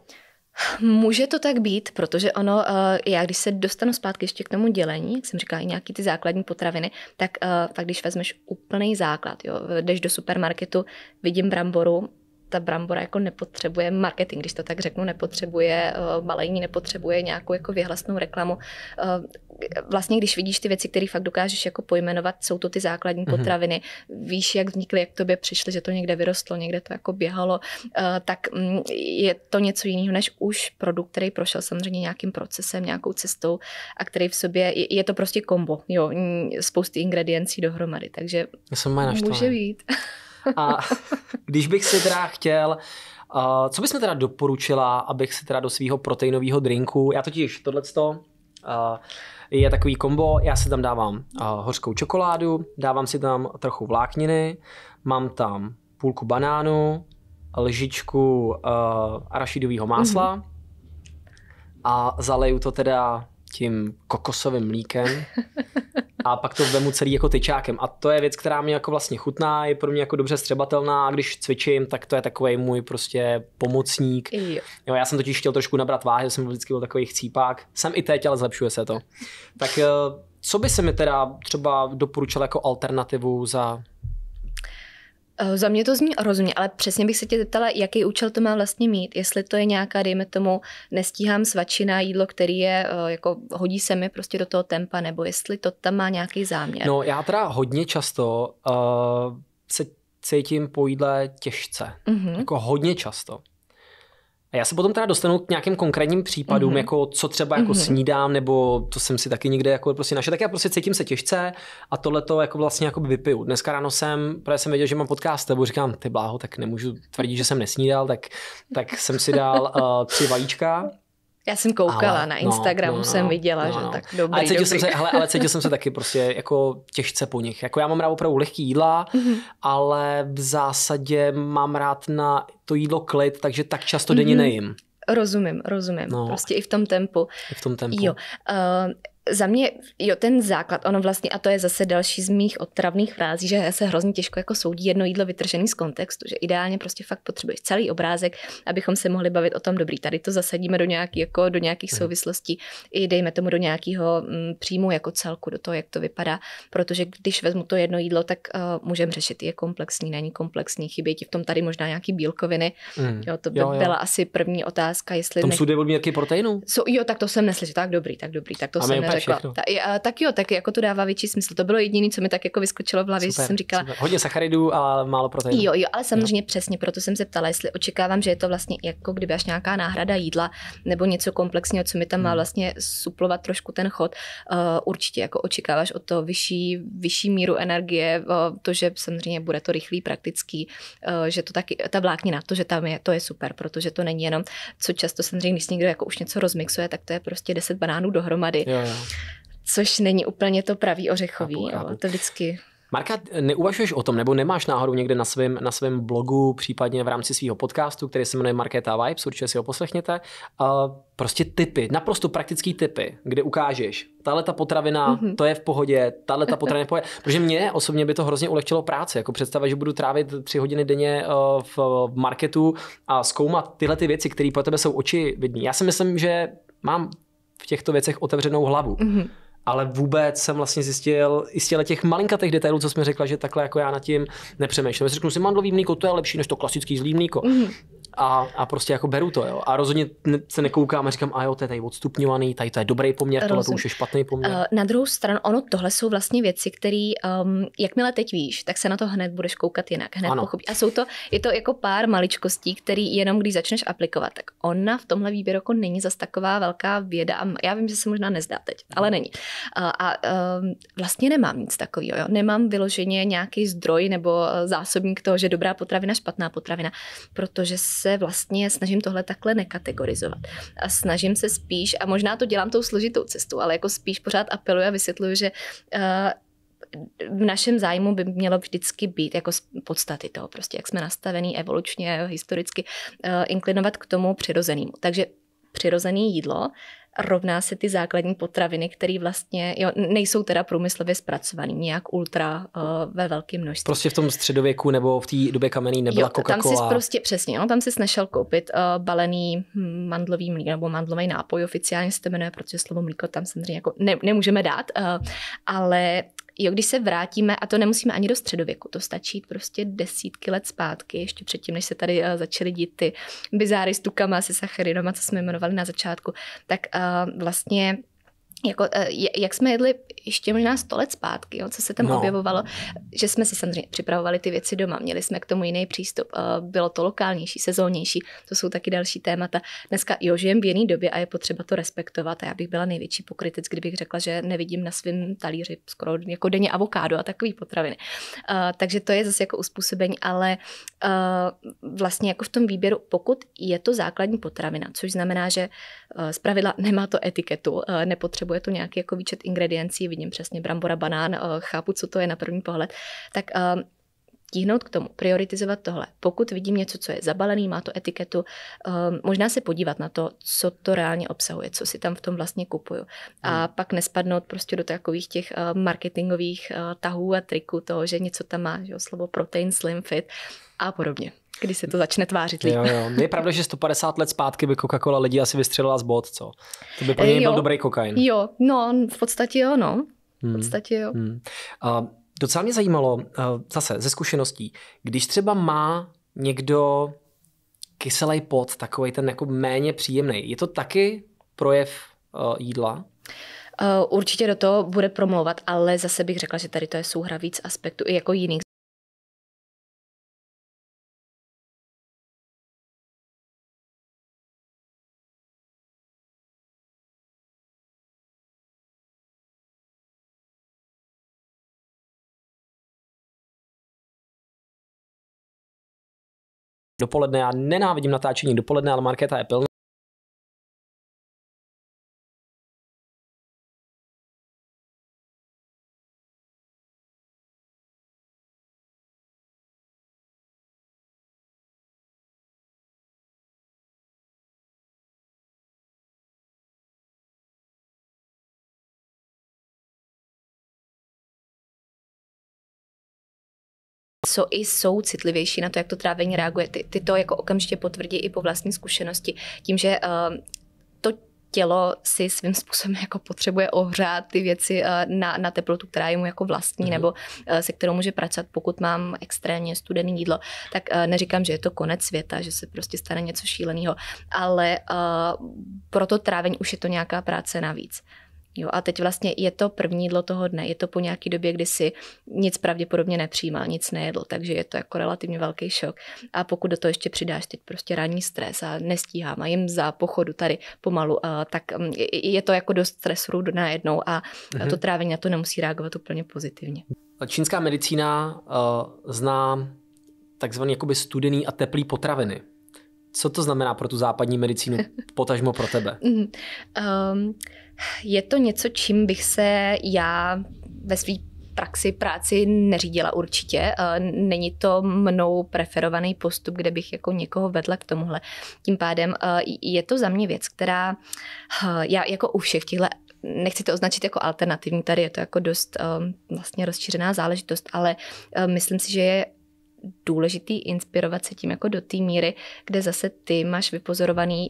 Může to tak být, protože ono, eh, já když se dostanu zpátky ještě k tomu dělení, jak jsem říkala, i nějaký ty základní potraviny, tak fakt když vezmeš úplný základ, jo, jdeš do supermarketu, vidím bramboru, ta brambora jako nepotřebuje marketing, když to tak řeknu, nepotřebuje eh, balení, nepotřebuje nějakou jako vyhlasnou reklamu. Eh, vlastně, když vidíš ty věci, které fakt dokážeš jako pojmenovat, jsou to ty základní mm-hmm. potraviny, víš, jak vznikly, jak tobě přišly, že to někde vyrostlo, někde to jako běhalo, eh, tak mm, je to něco jiného než už produkt, který prošel samozřejmě nějakým procesem, nějakou cestou a který v sobě, je to prostě kombo, jo, spousty ingrediencí dohromady, takže
Já jsem může
být. A
když bych si teda chtěl uh, co bys mi teda doporučila, abych si teda do svého proteinového drinku, já totiž tohleto, Uh, je takový kombo, já si tam dávám uh, hořkou čokoládu, dávám si tam trochu vlákniny, mám tam půlku banánu, lžičku uh, arašidového másla mm-hmm. a zaleju to teda tím kokosovým mlíkem a pak to vemu celý jako tyčákem. A to je věc, která mě jako vlastně chutná, je pro mě jako dobře střebatelná a když cvičím, tak to je takový můj prostě pomocník. Jo. jo já jsem totiž chtěl trošku nabrat váhy, jsem vždycky byl takový chcípák. Jsem i teď, ale zlepšuje se to. Tak eh, co by se mi teda třeba doporučil jako alternativu za
Eh, za mě to zní rozumně, ale přesně bych se tě zeptala, jaký účel to má vlastně mít. Jestli to je nějaká, dejme tomu, nestíhám svačina, jídlo, který je, eh, jako hodí se mi prostě do toho tempa, nebo jestli to tam má nějaký záměr. No
já teda hodně často uh, se cítím po jídle těžce. Mm-hmm. Jako hodně často. A já se potom teda dostanu k nějakým konkrétním případům, mm-hmm. jako co třeba jako mm-hmm. snídám, nebo to jsem si taky někde jako prostě našel, tak já prostě cítím se těžce a tohle to jako vlastně jako vypiju. Dneska ráno jsem, protože jsem věděl, že mám podcast, nebo říkám, ty bláho, tak nemůžu tvrdit, že jsem nesnídal, tak, tak jsem si dal uh, tři vajíčka,
já jsem koukala ale, na no, Instagramu, no, no, jsem viděla, no, no. že tak dobrý, ale cítil dobrý. Jsem se, hele, ale cítil jsem se
taky prostě jako těžce po nich. Jako já mám rád opravdu lehký jídla, mm-hmm. ale v zásadě mám rád na to jídlo klid, takže tak často denně mm-hmm. nejím.
Rozumím, rozumím. No. Prostě i v tom tempu. I v tom tempu. Jo. Uh, za mě, jo, ten základ, ono vlastně, a to je zase další z mých otravných frází, že se hrozně těžko jako soudí jedno jídlo vytržený z kontextu, že ideálně prostě fakt potřebuješ celý obrázek, abychom se mohli bavit o tom, dobrý, tady to zasadíme do, nějaký, jako, do nějakých mhm. souvislostí i dejme tomu do nějakého m, mm, příjmu jako celku, do toho, jak to vypadá, protože když vezmu to jedno jídlo, tak uh, můžeme řešit, je komplexní, není komplexní, chybí ti v tom tady možná nějaký bílkoviny, mm. jo, to by jo, jo. byla asi první otázka, jestli... Tam nech... jsou nějaký proteinu? So, jo, tak to jsem neslyšel, tak dobrý, tak dobrý, tak to jsem řekla. Ta, a, tak jo, tak jako to dává větší smysl. To bylo jediné, co mi tak jako vyskočilo v hlavě, super, že jsem říkala. Super.
Hodně sacharidů, ale málo proteinů. Jo,
jo, ale samozřejmě jo. přesně, proto jsem se ptala, jestli očekávám, že je to vlastně jako kdyby až nějaká náhrada jídla nebo něco komplexního, co mi tam hmm. má vlastně suplovat trošku ten chod. Uh, určitě jako očekáváš od toho vyšší, vyšší míru energie, uh, to, že samozřejmě bude to rychlý, praktický, uh, že to taky, ta vláknina, to, že tam je, to je super, protože to není jenom, co často samozřejmě, když někdo jako už něco rozmixuje, tak to je prostě 10 banánů dohromady. Jo, jo což není úplně to pravý ořechový. Chápu, chápu. Jo, to vždycky
Marka, neuvažuješ o tom, nebo nemáš náhodou někde na svém na svém blogu, případně v rámci svého podcastu, který se jmenuje Marketa Vibes, určitě si ho poslechněte, uh, prostě typy, naprosto praktické typy, kde ukážeš, tahle ta potravina, mm-hmm. to je v pohodě, tahle ta potravina je v pohodě. Protože mě osobně by to hrozně ulehčilo práci, jako představa, že budu trávit tři hodiny denně eh, v marketu a zkoumat tyhle ty věci, které pro tebe jsou oči vidní. Já si myslím, že mám v těchto věcech otevřenou hlavu. Mm-hmm. Ale vůbec jsem vlastně zjistil i z těch malinkatých detailů, co jsme řekla, že takhle jako já nad tím nepřemýšlím. Řeknu si, mandlový mlíko, to je lepší než to klasický zlý mlíko. Mm-hmm a, a prostě jako beru to, jo. A rozhodně se nekoukám a říkám, a jo, to je tady odstupňovaný, tady to je dobrý poměr, tohle to už je špatný poměr. Uh,
na druhou stranu, ono tohle jsou vlastně věci, které, um, jakmile teď víš, tak se na to hned budeš koukat jinak, hned pochopíš. A jsou to, je to jako pár maličkostí, které jenom když začneš aplikovat, tak ona v tomhle výběru jako není zas taková velká věda. A já vím, že se možná nezdá teď, ale není. Uh, a um, vlastně nemám nic takového, jo. Nemám vyloženě nějaký zdroj nebo eh, zásobník toho, že dobrá potravina, špatná potravina, protože se vlastně snažím tohle takhle nekategorizovat. A snažím se spíš, a možná to dělám tou složitou cestou, ale jako spíš pořád apeluji a vysvětluji, že uh, v našem zájmu by mělo vždycky být jako z podstaty toho, prostě jak jsme nastavení evolučně, historicky, uh, inklinovat k tomu přirozenému. Takže přirozené jídlo, rovná se ty základní potraviny, které vlastně jo, nejsou teda průmyslově zpracované nějak ultra uh, ve velkém množství. Prostě
v tom středověku nebo v té době kamenný nebyla jo, Coca-Cola. Tam si prostě
přesně, no, tam si snašel koupit uh, balený hm, mandlový mlík nebo mandlový nápoj, oficiálně se to jmenuje, protože slovo mlíko tam samozřejmě jako ne, nemůžeme dát, uh, ale Jo, když se vrátíme, a to nemusíme ani do středověku, to stačí prostě desítky let zpátky, ještě předtím, než se tady uh, začaly dít ty bizáry s tukama, se sacharinoma, co jsme jmenovali na začátku, tak uh, vlastně jako, eh, jak jsme jedli ještě možná 100 let zpátky, jo, co se tam no. objevovalo, že jsme si samozřejmě připravovali ty věci doma, měli jsme k tomu jiný přístup, eh, bylo to lokálnější, sezónnější, to jsou taky další témata. Dneska jo, žijem v jiný době a je potřeba to respektovat a já bych byla největší pokrytec, kdybych řekla, že nevidím na svém talíři skoro jako denně avokádo a takový potraviny. Uh, takže to je zase jako uspůsobení, ale uh, vlastně jako v tom výběru, pokud je to základní potravina, což znamená, že uh, zpravidla nemá to etiketu, uh, nepotřebuje to nějaký jako výčet ingrediencí, vidím přesně brambora, banán, eh, chápu, co to je na první pohled, tak ehm, tíhnout k tomu, prioritizovat tohle. Pokud vidím něco, co je zabalený, má to etiketu, ehm, možná se podívat na to, co to reálně obsahuje, co si tam v tom vlastně kupuju. A hmm. pak nespadnout prostě do takových těch ehm, marketingových eh, tahů a triků toho, že něco tam má, že jo, slovo protein, slim fit a podobně když se to začne tvářit líp. Jo, jo. Je pravda, že
150 let zpátky by Coca-Cola lidi asi vystřelila z bod, co? To by pro něj eh, byl dobrý kokain. Jo,
no, v podstatě jo, no.
V hmm. podstatě jo. Hmm. A docela mě zajímalo, eh, zase ze zkušeností, když třeba má někdo kyselý pot, takový ten jako méně příjemný, je to taky projev eh, jídla?
Určitě do toho bude promlouvat, ale zase bych řekla, že tady to je souhra víc aspektů i jako jiných
dopoledne. Já nenávidím natáčení dopoledne, ale Markéta je plná.
jsou, i jsou citlivější na to, jak to trávení reaguje. Ty, ty to jako okamžitě potvrdí i po vlastní zkušenosti. Tím, že uh, to tělo si svým způsobem jako potřebuje ohřát ty věci eh, na, na teplotu, která je mu jako vlastní, mm-hmm. nebo eh, se kterou může pracovat, pokud mám extrémně studené jídlo, tak eh, neříkám, že je to konec světa, že se prostě stane něco šíleného, ale uh, pro to trávení už je to nějaká práce navíc. Jo, a teď vlastně je to první jídlo toho dne, je to po nějaký době, kdy si nic pravděpodobně nepřijímal, nic nejedl, takže je to jako relativně velký šok. A pokud do toho ještě přidáš teď prostě ranní stres a nestíhám a jim za pochodu tady pomalu, a eh, tak mm, je to jako dost stresu najednou a eh, mhm. to trávení na to nemusí reagovat úplně pozitivně.
Čínská medicína uh, zná takzvaný jakoby studený a teplý potraviny. Co to znamená pro tu západní medicínu, potažmo pro tebe?
um, je to něco, čím bych se já ve své praxi práci neřídila určitě. Eh, není to mnou preferovaný postup, kde bych jako někoho vedla k tomuhle. Tím pádem eh, je to za mě věc, která eh, já jako u všech těchto nechci to označit jako alternativní, tady je to jako dost um, vlastně rozšířená záležitost, ale um, myslím si, že je důležitý inspirovat se tím jako do té míry, kde zase ty máš vypozorovaný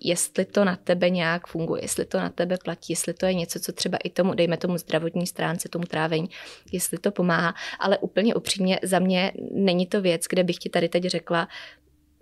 jestli to na tebe nějak funguje, jestli to na tebe platí, jestli to je něco, co třeba i tomu, dejme tomu zdravotní stránce, tomu trávení, jestli to pomáhá. Ale úplně upřímně, za mě není to věc, kde bych ti tady teď řekla,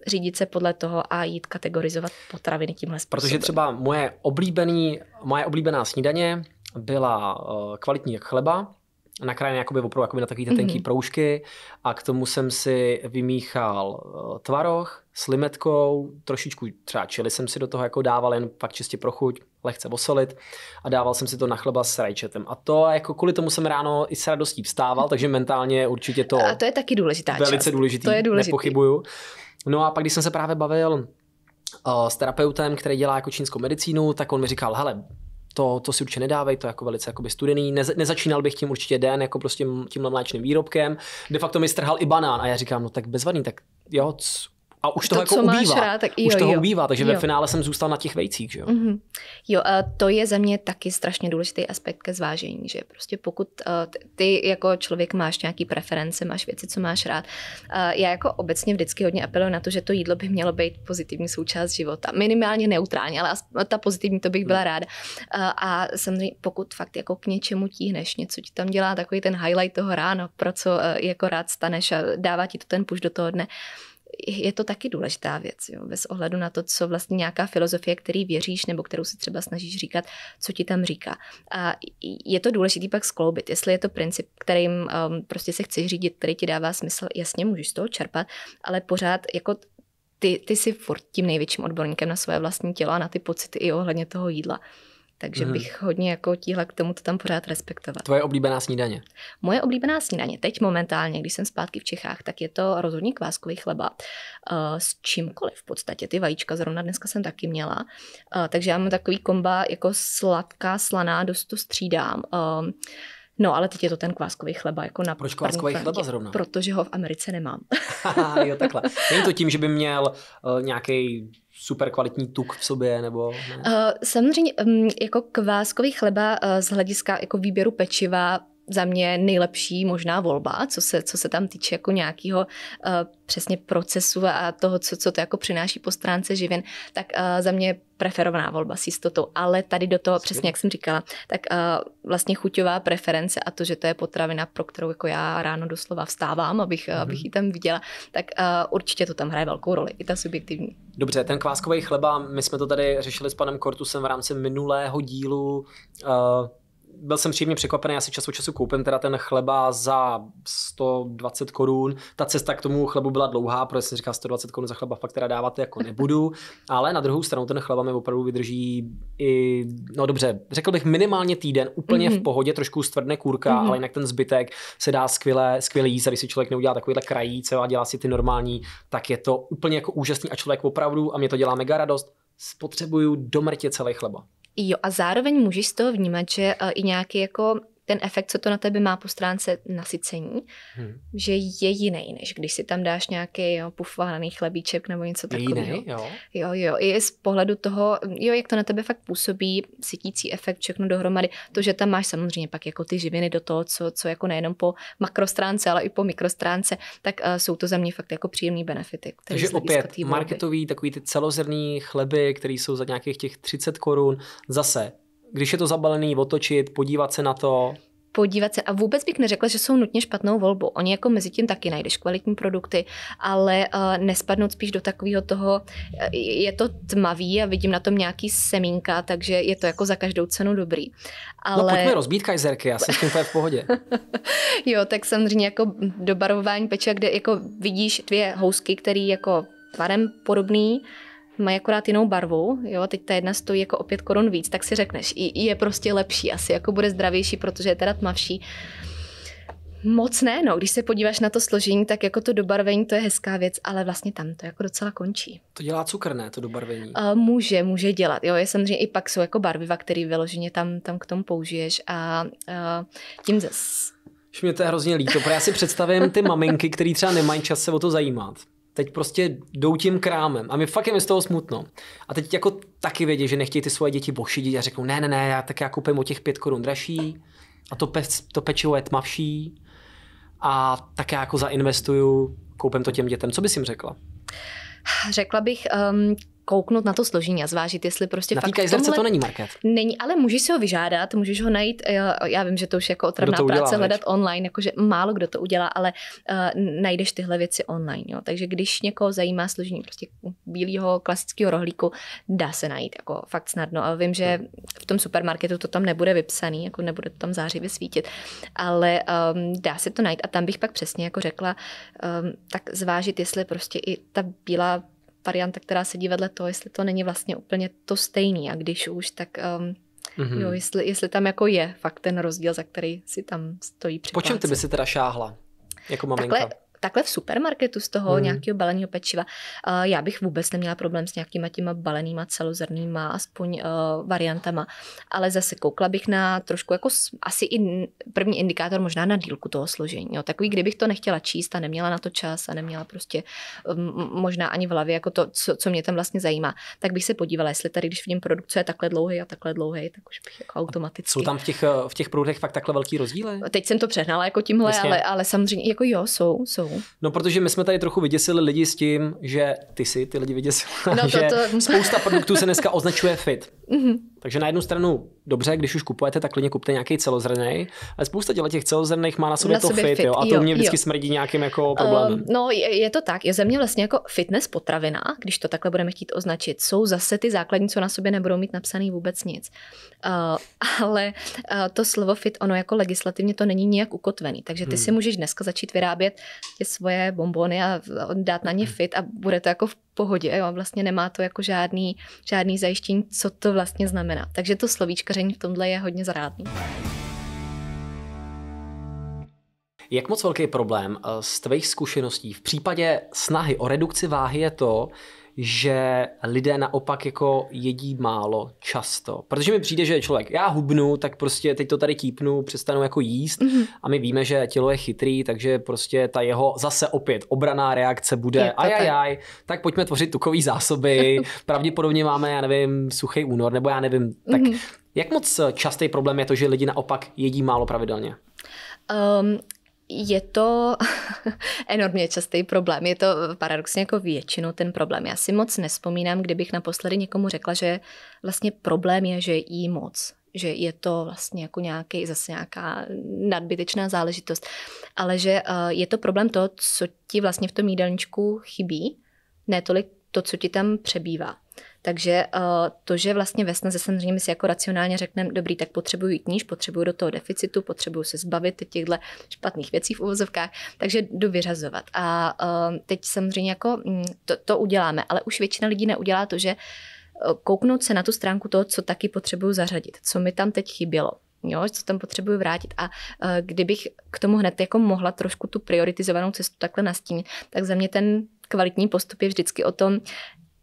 řídit se podle toho a jít kategorizovat potraviny tímhle způsobem. Protože třeba
moje, oblíbený, moje oblíbená snídaně byla eh, kvalitní jak chleba, nakrájené jakoby opravdu jakoby na tenké mm-hmm. proužky a k tomu jsem si vymíchal eh, tvaroh s limetkou, trošičku třeba čili jsem si do toho jako dával jen fakt čistě pro chuť, lehce osolit a dával jsem si to na chleba s rajčetem. A to jako kvůli tomu jsem ráno i s radostí vstával, takže mentálně určitě to... A
to je taky důležitá Velice část. důležitý, to je důležitý. nepochybuju.
No a pak, když jsem se právě bavil eh, s terapeutem, který dělá jako čínskou medicínu, tak on mi říkal, hele, to, to si určitě nedávej, to je jako velice jakoby studený. Neza, nezačínal bych tím určitě den, jako prostě tímhle mléčným výrobkem. De facto mi strhal i banán a já říkám, no tak bezvadný, tak jo, c- a už to, toho jako ubývá. Rád, tak jo, už toho jo. ubývá, takže jo. ve finále jsem zůstal na těch vejcích. Že jo? Mm-hmm.
jo, a to je za mě taky strašně důležitý aspekt ke zvážení, že prostě pokud uh, ty jako člověk máš nějaký preference, máš věci, co máš rád. Uh, já jako obecně vždycky hodně apeluji na to, že to jídlo by mělo být pozitivní součást života. Minimálně neutrálně, ale ta pozitivní to bych byla mm. ráda. Uh, a samozřejmě pokud fakt jako k něčemu tíhneš, něco ti tam dělá takový ten highlight toho ráno, pro co uh, jako rád staneš a dává ti to ten puš do toho dne, je to taky důležitá věc, jo, bez ohledu na to, co vlastně nějaká filozofie, který věříš nebo kterou si třeba snažíš říkat, co ti tam říká. A je to důležité pak skloubit, jestli je to princip, kterým um, prostě se chceš řídit, který ti dává smysl, jasně můžeš z toho čerpat, ale pořád jako ty, ty jsi furt tím největším odborníkem na své vlastní tělo a na ty pocity i ohledně toho jídla. Takže mm. bych hodně jako tíhla k tomu to tam pořád respektovat.
Tvoje oblíbená snídaně?
Moje oblíbená snídaně, teď momentálně, když jsem zpátky v Čechách, tak je to rozhodně kváskový chleba uh, s čímkoliv v podstatě. Ty vajíčka zrovna dneska jsem taky měla. Uh, takže já mám takový komba jako sladká, slaná, dost to střídám. Uh, No, ale teď je to ten kváskový chleba. Jako na Proč kváskový chleba franky? zrovna? Protože ho v Americe nemám. jo, takhle.
Není to tím, že by měl uh, eh, nějaký super kvalitní tuk v sobě, nebo ne? Uh,
samozřejmě um, jako kváskový chleba uh, z hlediska jako výběru pečiva za mě nejlepší možná volba, co se, co se tam týče jako nějakého uh, eh, přesně procesu a toho, co, co to jako přináší po stránce živin, tak uh, za mě preferovaná volba s jistotou, ale tady do toho, Jsi. přesně jak jsem říkala, tak uh, vlastně chuťová preference a to, že to je potravina, pro kterou jako já ráno doslova vstávám, abych, mm-hmm. abych mhm. ji tam viděla, tak uh, určitě to tam hraje velkou roli, i ta subjektivní.
Dobře, ten kváskový chleba, my jsme to tady řešili s panem Kortusem v rámci minulého dílu uh, byl jsem příjemně překvapený, já si čas od času koupím teda ten chleba za 120 korun. Ta cesta k tomu chlebu byla dlouhá, protože jsem říkal 120 korun za chleba fakt teda dávat jako nebudu, ale na druhou stranu ten chleba mi opravdu vydrží i, no dobře, řekl bych minimálně týden, úplně mm-hmm. v mhm. pohodě, trošku stvrdne kůrka, mm-hmm. ale jinak ten zbytek se dá skvěle, skvěle jíst a když si člověk neudělá takovýhle krajíce a dělá si ty normální, tak je to úplně jako úžasný a člověk opravdu, a mě to dělá mega radost, spotřebuju do mrtě celý chleba.
Jo, a zároveň můžeš z toho vnímat, že eh, i nějaký jako ten efekt, co to na tebe má po stránce nasycení, hmm. že je jiný, než když si tam dáš nějaký jo, pufovaný chlebíček nebo něco takového. Jo. jo, jo, i z pohledu toho, jo, jak to na tebe fakt působí, sytící efekt, všechno dohromady, to, že tam máš samozřejmě pak jako ty živiny do toho, co, co jako nejenom po makrostránce, ale i po mikrostránce, tak uh, jsou to za mě fakt jako příjemný benefity. Takže opět
marketový, takový ty celozrný chleby, které jsou za nějakých těch 30 korun, zase když je to zabalený, otočit, podívat se na to,
podívat se. A vůbec bych neřekla, že jsou nutně špatnou volbou. Oni jako mezi tím taky najdeš kvalitní produkty, ale uh, nespadnout spíš do takového toho, eh, je to tmavý a vidím na tom nějaký semínka, takže je to jako za každou cenu dobrý. No, ale... No pojďme rozbít
kajzerky, já jsem s tím v pohodě.
jo, tak samozřejmě jako do barvování peče, kde jako vidíš dvě housky, které jako tvarem podobný, mají akorát jinou barvu, jo, teď ta jedna stojí jako opět korun víc, tak si řekneš, i, je prostě lepší, asi jako bude zdravější, protože je teda tmavší. Moc ne, no, když se podíváš na to složení, tak jako to dobarvení, to je hezká věc, ale vlastně tam to jako docela končí.
To dělá cukr, ne, to dobarvení?
Uh, může, může dělat, jo, je samozřejmě i pak jsou jako barviva, který vyloženě tam, tam k tomu použiješ a uh, tím zase.
Mě to je hrozně líto, protože já si představím ty maminky, které třeba nemají čas se o to zajímat teď prostě jdou tím krámem a mi fakt je mi z toho smutno. A teď jako taky vědí, že nechtějí ty svoje děti bošidit a řeknou, ne, ne, ne, já tak já koupím o těch pět korun dražší a to, pe, to pečivo je tmavší a tak já jako zainvestuju, koupím to těm dětem. Co bys jim řekla?
Řekla bych, um, kouknout na to složení a zvážit, jestli prostě na fakt. Tomhle... to není market. Není, ale můžeš si ho vyžádat, můžeš ho najít. Eh, já vím, že to už je jako otravná práce udělá, hledat neč? online, jakože málo kdo to udělá, ale uh, najdeš tyhle věci online. Jo. Takže když někoho zajímá složení prostě bílého klasického rohlíku, dá se najít jako fakt snadno. A vím, že v tom supermarketu to tam nebude vypsaný, jako nebude to tam zářivě svítit, ale um, dá se to najít. A tam bych pak přesně jako řekla, um, tak zvážit, jestli prostě i ta bílá varianta, která sedí vedle toho, jestli to není vlastně úplně to stejný a když už, tak um, mm-hmm. jo, jestli, jestli tam jako je fakt ten rozdíl, za který si tam stojí připlácen. Po čem ty by si
teda šáhla jako maminka? Takhle,
takhle v supermarketu z toho hmm. nějakého baleného pečiva. Uh, já bych vůbec neměla problém s nějakýma těma balenýma celozrnýma aspoň uh, variantama, ale zase koukla bych na trošku jako asi i první indikátor možná na dílku toho složení. Jo. Takový, kdybych to nechtěla číst a neměla na to čas a neměla prostě um, možná ani v hlavě jako to, co, co mě tam vlastně zajímá, tak bych se podívala, jestli tady, když vidím produkt, co je takhle dlouhý a takhle dlouhý, tak už bych jako automaticky.
Jsou tam v těch, eh, v těch produktech fakt takhle velký rozdíly?
Teď jsem to přehnala jako tímhle, Myslím. ale, ale samozřejmě jako jo, jsou, jsou.
No, protože my jsme tady trochu vyděsili lidi s tím, že ty si ty lidi vyděsili, no, že to, to... spousta produktů se dneska označuje fit. Mm-hmm. Takže na jednu stranu dobře, když už kupujete, tak klidně kupte nějaký celozrnej, ale spousta těch, těch celozrných má na sobě na to sobě fit, fit, jo, a to jo, mě vždycky jo. smrdí nějakým jako problémem. Uh,
no, je, je, to tak. Je země vlastně jako fitness potravina, když to takhle budeme chtít označit, jsou zase ty základní, co na sobě nebudou mít napsaný vůbec nic. Uh, ale uh, to slovo fit, ono jako legislativně to není nijak ukotvený, takže ty hmm. si můžeš dneska začít vyrábět ty svoje bombony a dát na ně hmm. fit a bude to jako v pohodě jo, a vlastně nemá to jako žádný, žádný zajištění, co to vlastně znamená. Takže to slovíčkaření v tomhle je hodně zrádný.
Jak moc velký problém eh, z tvých zkušeností v případě snahy o redukci váhy je to, že lidé naopak jako jedí málo často. Protože mi přijde, že člověk, já hubnu, tak prostě teď to tady típnu, přestanu jako jíst mm-hmm. a my víme, že tělo je chytrý, takže prostě ta jeho zase opět obraná reakce bude ajajaj, tak pojďme tvořit tukový zásoby, pravděpodobně máme, já nevím, suchý únor, nebo já nevím, tak mm-hmm. jak moc eh, častý problém je to, že lidi naopak jedí málo pravidelně?
Um, je to enormně častý problém. Je to paradoxně jako většinou ten problém. Já si moc nespomínám, kdybych naposledy někomu řekla, že vlastně problém je, že jí moc. Že je to vlastně jako nějaký, zase nějaká nadbytečná záležitost. Ale že eh, je to problém to, co ti vlastně v tom jídelníčku chybí, ne tolik to, co ti tam přebývá. Takže uh, to, že vlastně ve snaze samozřejmě si jako racionálně řekneme, dobrý, tak potřebuju jít níž, potřebuju do toho deficitu, potřebuju se zbavit těchto špatných věcí v uvozovkách, takže jdu vyřazovat. A uh, teď samozřejmě jako hm, to, to uděláme, ale už většina lidí neudělá to, že eh, kouknout se na tu stránku toho, co taky potřebuju zařadit, co mi tam teď chybělo jo, co tam potřebuji vrátit. A uh, kdybych k tomu hned jako mohla trošku tu prioritizovanou cestu takhle nastínit, tak za mě ten kvalitní postup je vždycky o tom,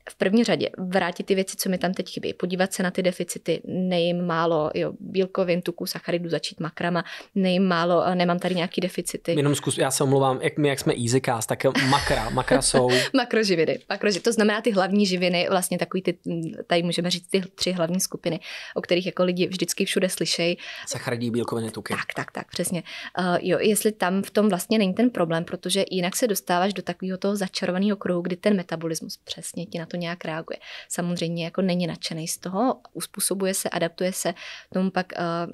v první řadě vrátit ty věci, co mi tam teď chybí, podívat se na ty deficity, nejím málo jo, bílkovin, tuku, sacharidu, začít makrama, nejím málo, eh, nemám tady nějaký deficity. Jenom
zkus, já se omluvám, jak my, jak jsme easy cast, tak eh, makra,
makra jsou... makroživiny, makroživiny, to znamená ty hlavní živiny, vlastně takový ty, mm, tady můžeme říct ty tři hlavní skupiny, o kterých jako lidi vždycky všude slyšejí. Sacharidí, bílkoviny, tuky. Tak, tak, tak, přesně. Uh, jo, jestli tam v tom vlastně není ten problém, protože jinak se dostáváš do takového toho začarovaného kruhu, kdy ten metabolismus přesně ti na to nějak reaguje. Samozřejmě jako není nadšený z toho, uspůsobuje se, adaptuje se tomu pak uh,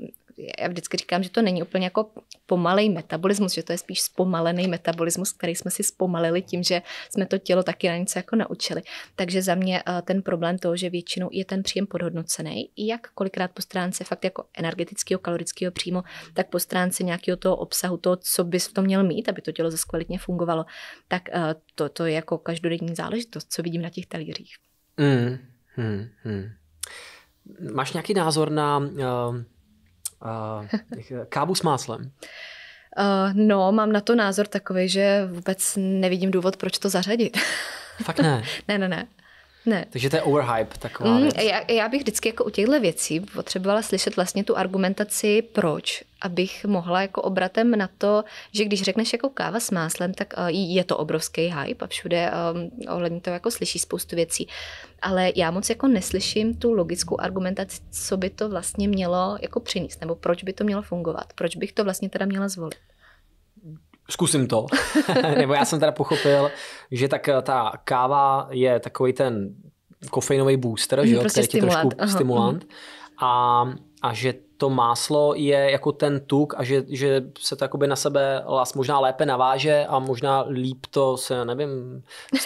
já vždycky říkám, že to není úplně jako pomalej metabolismus, že to je spíš zpomalený metabolismus, který jsme si zpomalili tím, že jsme to tělo taky na něco jako naučili. Takže za mě eh, ten problém toho, že většinou je ten příjem podhodnocený, jak kolikrát po stránce fakt jako energetického, kalorického příjmu, tak po stránce nějakého toho obsahu, toho, co bys v tom měl mít, aby to tělo zase kvalitně fungovalo, tak eh, to, to je jako každodenní záležitost, co vidím na těch talířích.
Mm, mm, mm. Máš nějaký názor na uh kávu s máslem.
Uh, no, mám na to názor takový, že vůbec nevidím důvod, proč to zařadit. Fakt ne? ne, ne, ne. Ne.
Takže to je overhype taková mm, věc.
Já, já bych vždycky jako u těchto věcí potřebovala slyšet vlastně tu argumentaci proč, abych mohla jako obratem na to, že když řekneš jako káva s máslem, tak eh, je to obrovský hype a všude um, ohledně toho jako slyší spoustu věcí. Ale já moc jako neslyším tu logickou argumentaci, co by to vlastně mělo jako přinést, nebo proč by to mělo fungovat, proč bych to vlastně teda měla zvolit.
Zkusím to. Nebo já jsem teda pochopil, že tak eh, ta káva je takový ten kofeinový booster, mhm, že jo, prostě který je trošku Aha. stimulant. Mhm. A a že to máslo je jako ten tuk a že, že se to na sebe možná lépe naváže a možná líp to se, nevím,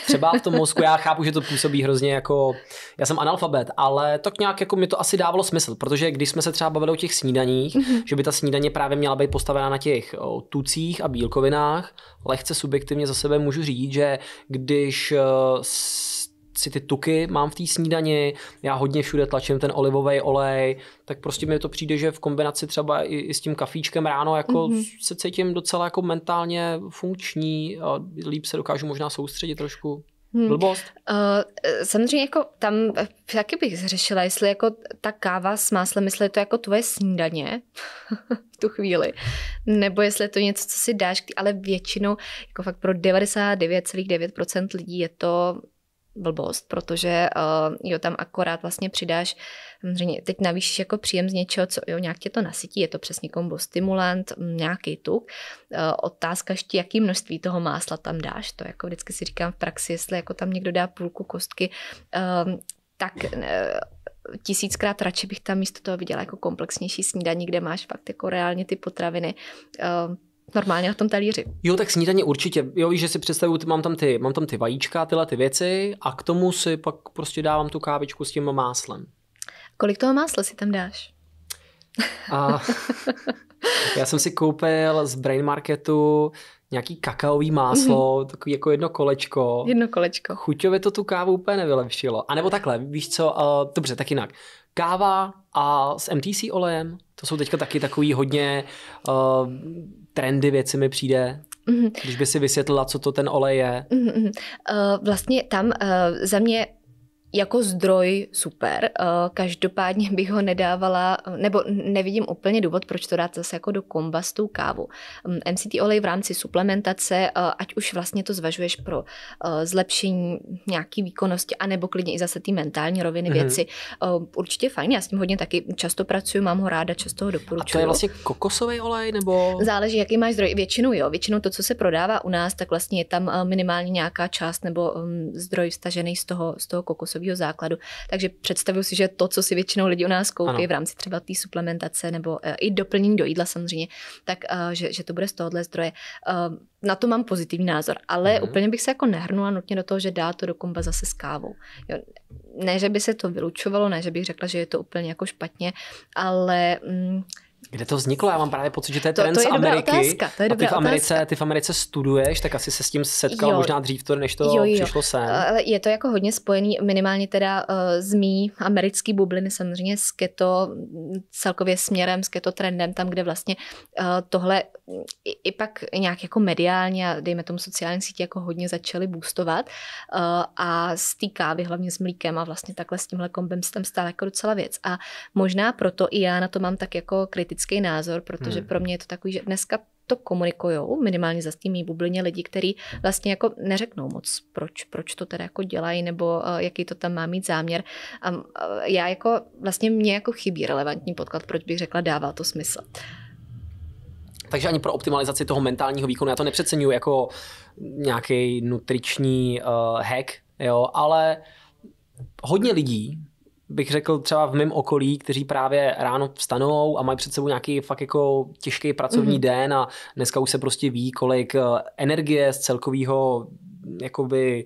třeba v tom mozku. Já chápu, že to působí hrozně jako, já jsem analfabet, ale tak nějak jako mi to asi dávalo smysl, protože když jsme se třeba bavili o těch snídaních, mm-hmm. že by ta snídaně právě měla být postavená na těch tucích a bílkovinách, lehce subjektivně za sebe můžu říct, že když si ty tuky mám v té snídani, já hodně všude tlačím ten olivový olej, tak prostě mi to přijde, že v kombinaci třeba i, i s tím kafíčkem ráno jako mm-hmm. se cítím docela jako mentálně funkční a líp se dokážu možná soustředit trošku. Hmm. Blbost.
Uh, samozřejmě jako tam eh, taky bych řešila, jestli jako ta káva s máslem, jestli je to jako tvoje snídaně v tu chvíli, nebo jestli je to něco, co si dáš, ale většinou, jako fakt pro 99,9% lidí je to blbost, protože uh, jo, tam akorát vlastně přidáš, samozřejmě teď navýšíš jako příjem z něčeho, co jo, nějak tě to nasytí, je to přesně kombo stimulant, mm, nějaký tuk. Uh, otázka ještě, jaký množství toho másla tam dáš, to jako vždycky si říkám v praxi, jestli jako tam někdo dá půlku kostky, uh, tak eh, tisíckrát radši bych tam místo toho viděla jako komplexnější snídaní, kde máš fakt jako reálně ty potraviny ehm, normálně na tom talíři.
Jo, tak snídaně určitě. Jo, víš, že si představuju, mám tam ty, mám tam ty vajíčka, tyhle ty věci a k tomu si pak prostě dávám tu kávičku s tím máslem.
Kolik toho másla si tam dáš?
A já jsem si koupil z Brain Marketu nějaký kakaový máslo, mm-hmm. takový jako jedno kolečko. Jedno kolečko. Chuťově to tu kávu úplně nevylepšilo. A nebo takhle, víš co, uh, dobře, tak jinak. Káva a s MTC olejem, to jsou teďka taky takový hodně uh, trendy věci mi přijde. Mm-hmm. Když by si vysvětlila, co to ten olej je.
Mm-hmm. Uh, vlastně tam uh, za mě jako zdroj super, eh, každopádně bych ho nedávala, nebo nevidím úplně důvod, proč to dát zase jako do komba s tou kávu. MCT mm, olej v rámci suplementace, eh, ať už vlastně to zvažuješ pro eh, zlepšení nějaký výkonnosti, anebo klidně i zase ty mentální roviny mm-hmm. věci, určitě fajn, já s tím hodně taky často pracuji, mám ho ráda, často ho doporučuji. A to je vlastně kokosový olej, nebo? Záleží, jaký máš zdroj. Většinou jo, většinou to, co se prodává u nás, tak vlastně je tam minimálně nějaká část nebo mm, zdroj stažený z toho, z toho kokosového časového základu. Takže představuju si, že to, co si většinou lidi u nás koupí ano. v rámci třeba té suplementace nebo e, i doplnění do jídla samozřejmě, tak e, že, že to bude z tohohle zdroje. E, na to mám pozitivní názor, ale mm. úplně bych se jako nehrnula nutně do toho, že dá to do komba zase s kávou. Jo, ne, že by se to vylučovalo, ne, že bych řekla, že je to úplně jako špatně, ale mm,
kde to vzniklo? Já mám právě pocit, že to je trend to, to je z Ameriky. to je a ty v, Americe, otázka. ty v Americe studuješ, tak asi se s tím setkal jo. možná dřív, to, než to jo, jo. přišlo sem. Eh,
je to jako hodně spojený minimálně teda eh, z mý americký bubliny samozřejmě s keto, celkově směrem, s keto trendem, tam, kde vlastně eh, tohle i, i pak nějak jako mediálně a dejme tomu sociální sítě jako hodně začaly boostovat a z té kávy hlavně s mlíkem a vlastně takhle s tímhle kombem tam stále jako docela věc. A možná proto i já na to mám tak jako kritický kritický názor, protože hmm. pro mě je to takový, že dneska to komunikujou, minimálně za tím bublině lidí, kteří vlastně jako neřeknou moc, proč, proč to teda jako dělají, nebo uh, jaký to tam má mít záměr. A uh, já jako, vlastně mě jako chybí relevantní podklad, proč bych řekla, dává to smysl.
Takže ani pro optimalizaci toho mentálního výkonu, já to nepřeceňuju jako nějaký nutriční uh, hack, jo, ale hodně lidí bych řekl třeba v mém okolí, kteří právě ráno vstanou a mají před sebou nějaký fakt jako těžký pracovní mm-hmm. den a dneska už se prostě ví, kolik eh, energie z celkového jakoby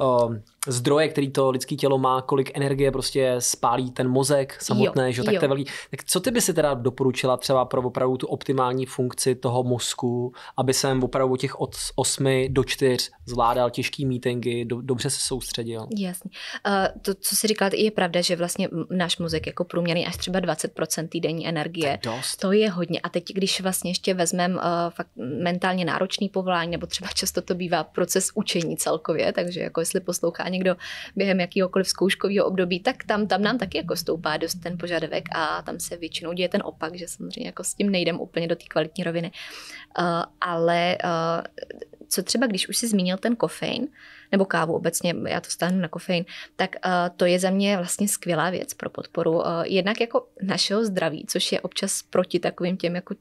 uh, zdroje, který to lidské tělo má, kolik energie prostě spálí ten mozek samotné, jo, že tak jo. to je velký. Tak co ty by si teda doporučila třeba pro opravdu tu optimální funkci toho mozku, aby jsem opravdu těch od 8 do 4 zvládal těžký meetingy, do, dobře se soustředil?
Jasně. Uh, to, co si říkal, je pravda, že vlastně náš mozek jako průměrný až třeba 20% týdenní energie. To je, dost. to je hodně. A teď, když vlastně ještě vezmeme uh, fakt mentálně náročný povolání, nebo třeba často to bývá proces učení celkově, takže jako jestli poslouchání někdo během jakýhokoliv zkouškového období, tak tam, tam nám taky jako stoupá dost ten požadavek a tam se většinou děje ten opak, že samozřejmě jako s tím nejdem úplně do té kvalitní roviny. Uh, ale uh, co třeba, když už si zmínil ten kofein, nebo kávu obecně, já to stáhnu na kofein, tak uh, to je za mě vlastně skvělá věc pro podporu. Uh, jednak jako našeho zdraví, což je občas proti takovým těm jako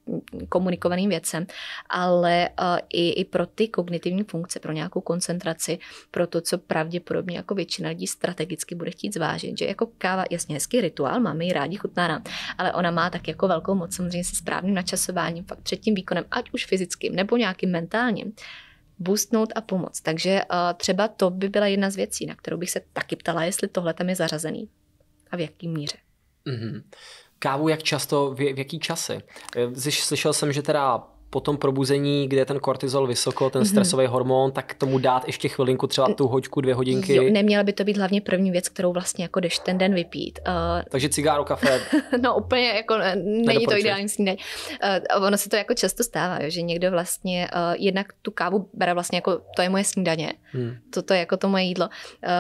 komunikovaným věcem, ale uh, i, i pro ty kognitivní funkce, pro nějakou koncentraci, pro to, co pravděpodobně jako většina lidí strategicky bude chtít zvážit, že jako káva, jasně hezký rituál, máme ji rádi, chutná nám, ale ona má tak jako velkou moc samozřejmě se správným načasováním, fakt před tím výkonem, ať už fyzickým nebo nějakým mentálním, boostnout a pomoct. Takže uh, třeba to by byla jedna z věcí, na kterou bych se taky ptala, jestli tohle tam je zařazený a v jaký míře.
Mm-hmm. Kávu jak často, v, v jaký časy? Eh, slyšel jsem, že teda po tom probuzení, kde je ten kortizol vysoko, ten mhm. stresový mm-hmm. hormon, tak tomu dát ještě chvilinku, třeba tu hoďku, dvě hodinky. Jo,
neměla by to být hlavně první věc, kterou vlastně jako jdeš ten den vypít. Uh,
Takže cigáro, kafe.
no úplně jako eh, není to ideální snídaň. Uh, eh, ono se to jako často stává, že někdo vlastně uh, jednak tu kávu bere vlastně jako to je moje snídaně, hmm. toto je jako to moje jídlo.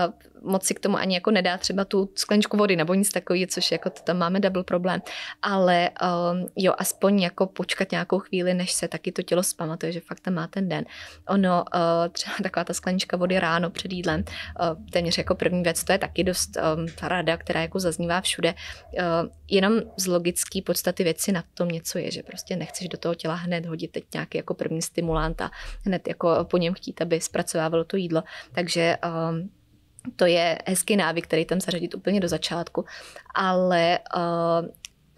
Uh, moc si k tomu ani jako nedá třeba tu skleničku vody nebo nic takový, což jako to tam máme double problém. Ale um, jo, aspoň jako počkat nějakou chvíli, než se taky to tělo zpamatuje, že fakt tam má ten den. Ono, uh, třeba taková ta sklenička vody ráno před jídlem, uh, téměř jako první věc, to je taky dost um, rada, která jako zaznívá všude. Uh, jenom z logické podstaty věci na tom něco je, že prostě nechceš do toho těla hned hodit teď nějaký jako první stimulant a hned jako po něm chtít, aby zpracovávalo to jídlo. Takže um, to je hezký návyk, který tam zařadit úplně do začátku. Ale uh,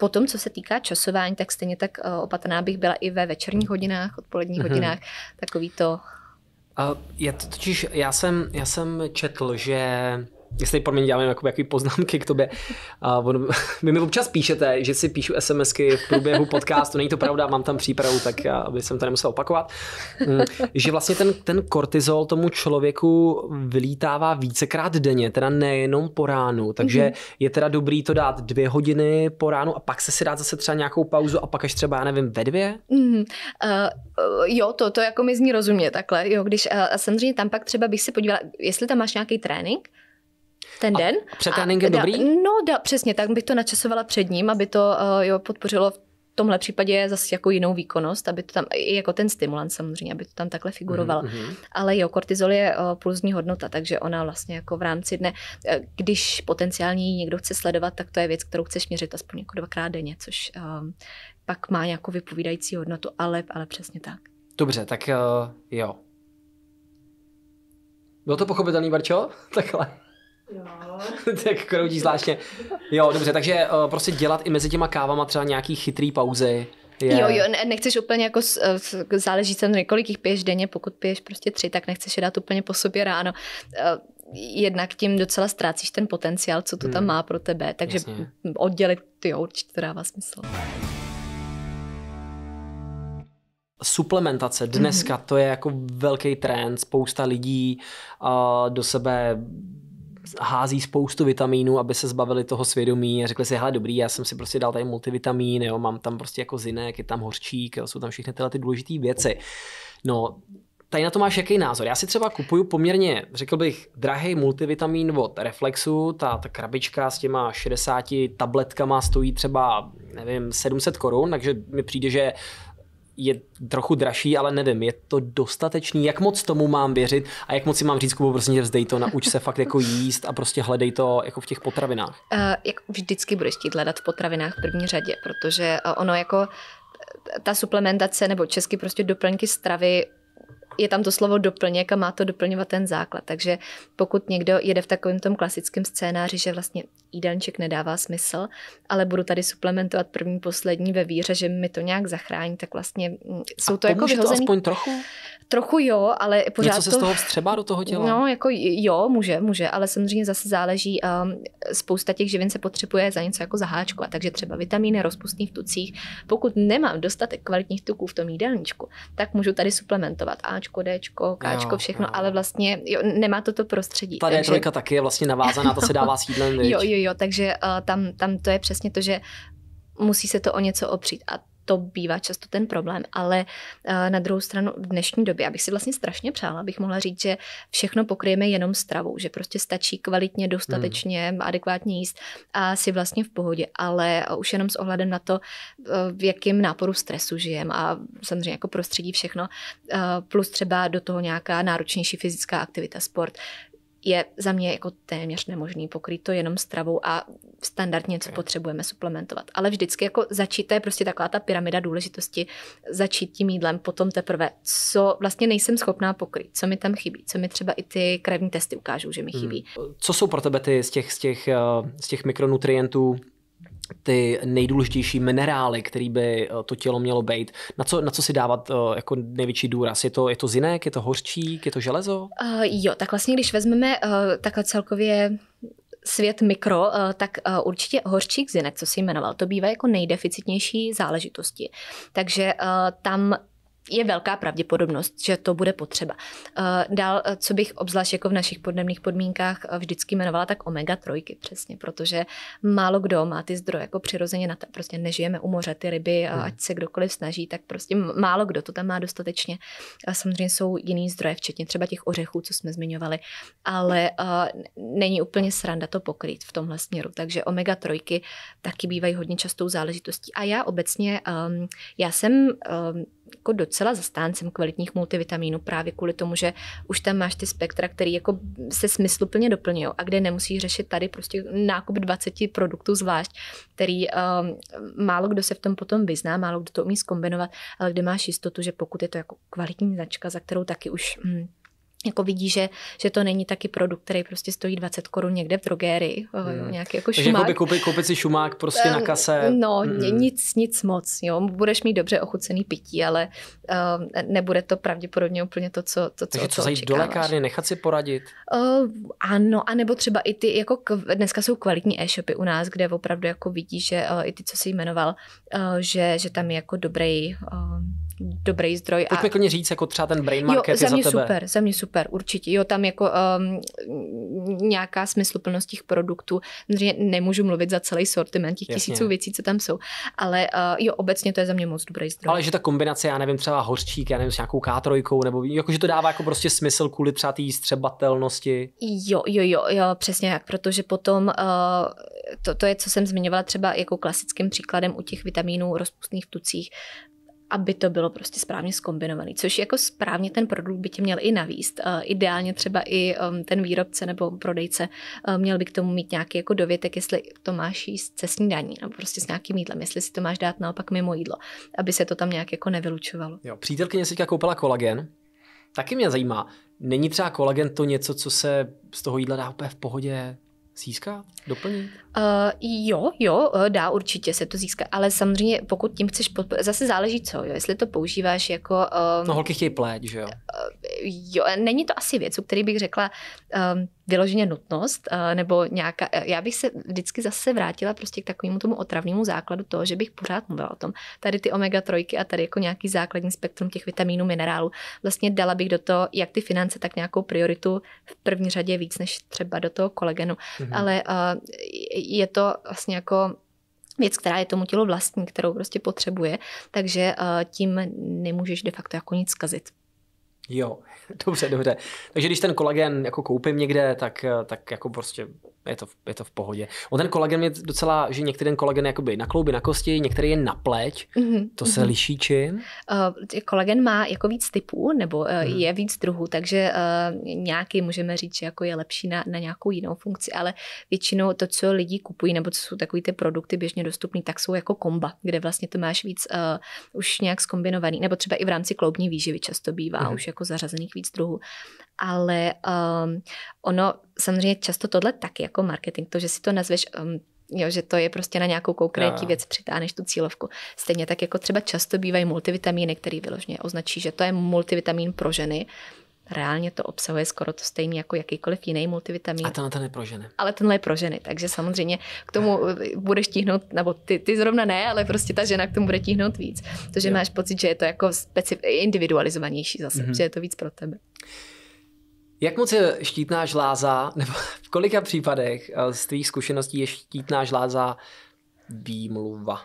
Potom, co se týká časování, tak stejně tak eh, opatrná bych byla i ve večerních hodinách, odpoledních mm-hmm. hodinách, takový to.
Uh, já totiž, já jsem, já jsem četl, že jestli pro mě dělám nějaké poznámky k tobě. A on, vy mi občas píšete, že si píšu SMSky v průběhu podcastu, není to pravda, mám tam přípravu, tak aby jsem to nemusel opakovat. Mm, že vlastně ten, ten kortizol tomu člověku vylítává vícekrát denně, teda nejenom po ránu, takže mm-hmm. je teda dobrý to dát dvě hodiny po ránu a pak se si dát zase třeba nějakou pauzu a pak až třeba, já nevím, ve dvě?
Mm-hmm. Uh, jo, to, to jako mi zní rozumně takhle, jo, když uh, eh, samozřejmě tam pak třeba bych si podívala, jestli tam máš nějaký trénink, ten a den. Před tréninkem dobrý? No, da, přesně, tak bych to načasovala před ním, aby to uh, jo, podpořilo v tomhle případě zase jako jinou výkonnost, aby to tam, i jako ten stimulant samozřejmě, aby to tam takhle figuroval. Mm-hmm. Ale jo, kortizol je uh, pulzní hodnota, takže ona vlastně jako v rámci dne, eh, když potenciální někdo chce sledovat, tak to je věc, kterou chceš měřit aspoň jako dvakrát denně, což uh, pak má nějakou vypovídající hodnotu, ale, ale přesně tak.
Dobře, tak uh, jo. Bylo to pochopitelný, Barčo? Takhle. tak kroutí jako zvláštně. Jo, dobře, takže uh, prostě dělat i mezi těma kávama třeba nějaký chytrý pauzy. Je... Jo, jo,
ne, nechceš úplně jako, eh, záleží na kolik jich piješ denně, pokud piješ prostě tři, tak nechceš je dát úplně po sobě ráno. Eh, jednak tím docela ztrácíš ten potenciál, co to hmm. tam má pro tebe, takže Jasně. oddělit, jo, určitě to dává smysl.
Suplementace dneska, mm-hmm. to je jako velký trend, spousta lidí uh, do sebe hází spoustu vitamínů, aby se zbavili toho svědomí a řekli si, hele dobrý, já jsem si prostě dal tady multivitamín, jo, mám tam prostě jako zinek, je tam horčík, jo, jsou tam všechny tyhle ty důležité věci. No, tady na to máš jaký názor? Já si třeba kupuju poměrně, řekl bych, drahý multivitamin od Reflexu, ta, ta krabička s těma 60 tabletkama stojí třeba, nevím, 700 korun, takže mi přijde, že je trochu dražší, ale nevím, je to dostatečný, jak moc tomu mám věřit a jak moc si mám říct, Kubo, prostě tě, vzdej to, nauč se fakt jako jíst a prostě hledej to jako v těch potravinách.
Uh, jak vždycky budeš chtít hledat v potravinách v první řadě, protože eh, ono jako eh, ta suplementace nebo česky prostě doplňky stravy je tam to slovo doplněk a má to doplňovat ten základ. Takže pokud někdo jede v takovém tom klasickém scénáři, že vlastně jídelníček nedává smysl, ale budu tady suplementovat první, poslední ve víře, že mi to nějak zachrání, tak vlastně mm, jsou a to jako vyhozený. to aspoň trochu? Trochu jo, ale pořád Něco se to... z toho vstřebá do toho těla? No, jako jo, může, může, ale samozřejmě zase záleží, um, spousta těch živin se potřebuje za něco jako zaháčku, a takže třeba vitamíny rozpustný v tucích. Pokud nemám dostatek kvalitních tuků v tom jídelníčku, tak můžu tady suplementovat Ačko, Dčko, Kčko, všechno, jo. ale vlastně jo, nemá to to prostředí. Ta takže... D3
taky je vlastně navázaná, ta se dává s jídlem. jo, jo,
jo, takže uh, tam, tam to je přesně to, že musí se to o něco opřít a to bývá často ten problém, ale uh, na druhou stranu v dnešní době, abych si vlastně strašně přála, abych mohla říct, že všechno pokryjeme jenom stravou, že prostě stačí kvalitně, dostatečně, hmm. adekvátně jíst a si vlastně v pohodě, ale eh, už jenom s ohledem na to, uh, v jakém náporu stresu žijem. a samozřejmě jako prostředí všechno, uh, plus třeba do toho nějaká náročnější fyzická aktivita, sport, je za mě jako téměř nemožný pokryt to jenom stravou a standardně, co okay. potřebujeme suplementovat. Ale vždycky jako začít, to je prostě taková ta pyramida důležitosti, začít tím jídlem, potom teprve, co vlastně nejsem schopná pokryt, co mi tam chybí, co mi třeba i ty krevní testy ukážou, že mi hmm. chybí. Hmm.
Co jsou pro tebe ty z těch, z těch, eh, z těch mikronutrientů ty nejdůležitější minerály, který by eh, to tělo mělo být. Na co, na co si dávat eh, jako největší důraz? Je to, je to zinek, je to hořčík, je to železo?
Uh, jo, tak vlastně když vezmeme uh, takhle celkově svět mikro, tak určitě hořčík zinek, co si jmenoval, to bývá jako nejdeficitnější záležitosti. Takže tam je velká pravděpodobnost, že to bude potřeba. Eh, dál, eh, co bych obzvlášť jako v našich podnebných podmínkách eh, vždycky jmenovala, tak omega trojky přesně, protože málo kdo má ty zdroje jako přirozeně na to, prostě nežijeme u moře ty ryby, a hmm. ať se kdokoliv snaží, tak prostě málo kdo to tam má dostatečně. A samozřejmě jsou jiný zdroje, včetně třeba těch ořechů, co jsme zmiňovali, ale není úplně sranda to pokryt v tomhle směru, takže omega trojky taky bývají hodně častou záležitostí. A já obecně, ehm, já jsem ehm, jako docela zastáncem kvalitních multivitaminů právě kvůli tomu, že už tam máš ty spektra, který jako se smysluplně doplňují a kde nemusíš řešit tady prostě nákup 20 produktů zvlášť, který um, málo kdo se v tom potom vyzná, málo kdo to umí skombinovat, ale kde máš jistotu, že pokud je to jako kvalitní značka, za kterou taky už hm, jako vidí, že, že to není taky produkt, který prostě stojí 20 korun někde v drogérii, eh, hmm. nějaký jako Takže šumák. Takže
koupit, koupit si šumák prostě na eh, kase. No, hmm.
nic, nic moc, jo. Budeš mít dobře ochucený pití, ale uh, nebude to pravděpodobně úplně to, co to, Takže co, co zajít do lékárny,
nechat si poradit?
Uh, ano, anebo třeba i ty, jako k, dneska jsou kvalitní e-shopy u nás, kde opravdu jako vidí, že uh, i ty, co jsi jmenoval, uh, že, že tam je jako dobrý... Uh, dobrý zdroj. Pojďme a...
klidně říct, jako třeba ten brain market jo, za je za mě za tebe. super,
za mě super, určitě. Jo, tam jako um, nějaká smysluplnost těch produktů. Samozřejmě nemůžu mluvit za celý sortiment těch Jasně. tisíců věcí, co tam jsou, ale uh, jo, obecně to je za mě moc dobrý zdroj.
Ale že ta kombinace, já nevím, třeba hořčík, já nevím, s nějakou k nebo jako, že to dává jako prostě smysl kvůli třeba té střebatelnosti.
Jo, jo, jo, jo, přesně jak, protože potom uh, to, to, je, co jsem zmiňovala třeba jako klasickým příkladem u těch vitamínů rozpustných v tucích, aby to bylo prostě správně skombinované. Což jako správně ten produkt by tě měl i navíst. Eh, ideálně třeba i ehm, ten výrobce nebo prodejce eh, měl by k tomu mít nějaký jako dovětek, jestli to máš jíst se snídaní nebo prostě s nějakým jídlem, jestli si to máš dát naopak mimo jídlo, aby se to tam nějak jako nevylučovalo.
Jo, přítelkyně si koupila kolagen, taky mě zajímá, není třeba kolagen to něco, co se z toho jídla dá úplně v pohodě získá, Doplní? Uh,
eh, jo, jo, eh, dá určitě se to získá, ale samozřejmě pokud tím chceš podporovat, zase záleží co, jo, jestli to používáš jako... Uh, no holky
chtějí pléť, že jo? Uh,
jo, není to asi věc, o který bych řekla... Uh, vyloženě nutnost, eh, nebo nějaká, eh, já bych se vždycky zase vrátila prostě k takovému tomu otravnému základu toho, že bych pořád mluvila o tom. Tady ty omega trojky a tady jako nějaký základní spektrum těch vitamínů, minerálů. Vlastně dala bych do toho jak ty finance, tak nějakou prioritu v první řadě víc než třeba do toho kolagenu. Mhm. Ale eh, je to vlastně jako věc, která je tomu tělu vlastní, kterou prostě potřebuje, takže tím nemůžeš de facto jako nic kazit.
Jo, dobře, dobře. Takže když ten kolagen jako koupím někde, tak, eh, tak jako prostě je to, je to v pohodě. O ten kolagen je docela, že některý ten kolagen je jakoby na klouby, na kosti, některý je na pleť.
Mm-hmm. To se mm-hmm. liší čím? Uh, kolagen má jako víc typů, nebo uh, mm. je víc druhů, takže uh, nějaký můžeme říct, že jako je lepší na, na nějakou jinou funkci, ale většinou to, co lidi kupují, nebo co jsou takový ty produkty běžně dostupné, tak jsou jako komba, kde vlastně to máš víc uh, už nějak skombinovaný, nebo třeba i v rámci kloubní výživy často bývá mm-hmm. už jako zařazených víc druhů ale um, ono samozřejmě často tohle taky jako marketing, to, že si to nazveš um, Jo, že to je prostě na nějakou konkrétní věc přitáhneš tu cílovku. Stejně tak jako třeba často bývají multivitamíny, který vyložně označí, že to je multivitamin pro ženy. Reálně to obsahuje skoro to stejný jako jakýkoliv jiný multivitamin. A tenhle ten je pro ženy. Ale tenhle je pro ženy, takže samozřejmě k tomu eh, budeš tíhnout, nebo ty, ty zrovna ne, ale prostě ta žena k tomu bude tíhnout víc. To, že jo. máš pocit, že je to jako specif- individualizovanější zase, mm-hmm. že je to víc pro tebe.
Jak moc je štítná žláza, nebo v kolika případech eh, z tvých zkušeností je štítná žláza výmluva?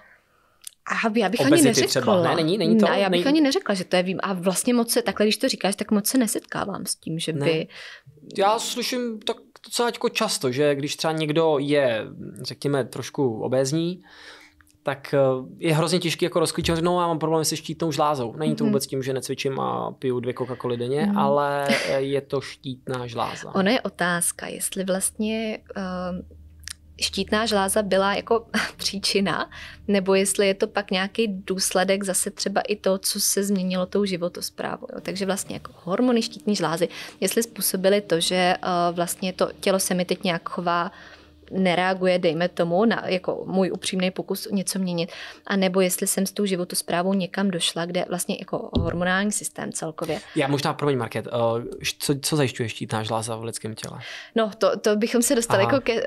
A já bych Obezity ani neřekla. Třeba. Ne, není, není to, ne, já bych nej... ani neřekla, že to je vím. A vlastně moc se, takhle když to říkáš, tak moc se nesetkávám s tím, že by...
Já slyším tak docela jako často, že když třeba někdo je, řekněme, trošku obézní, tak eh, je hrozně těžké jako rozklíčovat, no já mám problém se štítnou žlázou. Není to mhm. vůbec tím, že necvičím a piju dvě coca coly denně, mm. ale eh, je to štítná žláza.
Ono je otázka, jestli vlastně uh, štítná žláza byla jako příčina, nebo jestli je to pak nějaký důsledek zase třeba i to, co se změnilo tou životosprávou. Jo. Takže vlastně jako hormony štítní žlázy, jestli způsobily to, že uh, vlastně to tělo se mi teď nějak chová uh, nereaguje, dejme tomu, na jako můj upřímný pokus něco měnit, a nebo jestli jsem s tou zprávou někam došla, kde vlastně jako hormonální systém celkově.
Já možná, mě Market, eh, co, co zajišťuje štítná žláza v lidském těle?
No, to, to bychom se dostali Aha. jako ke,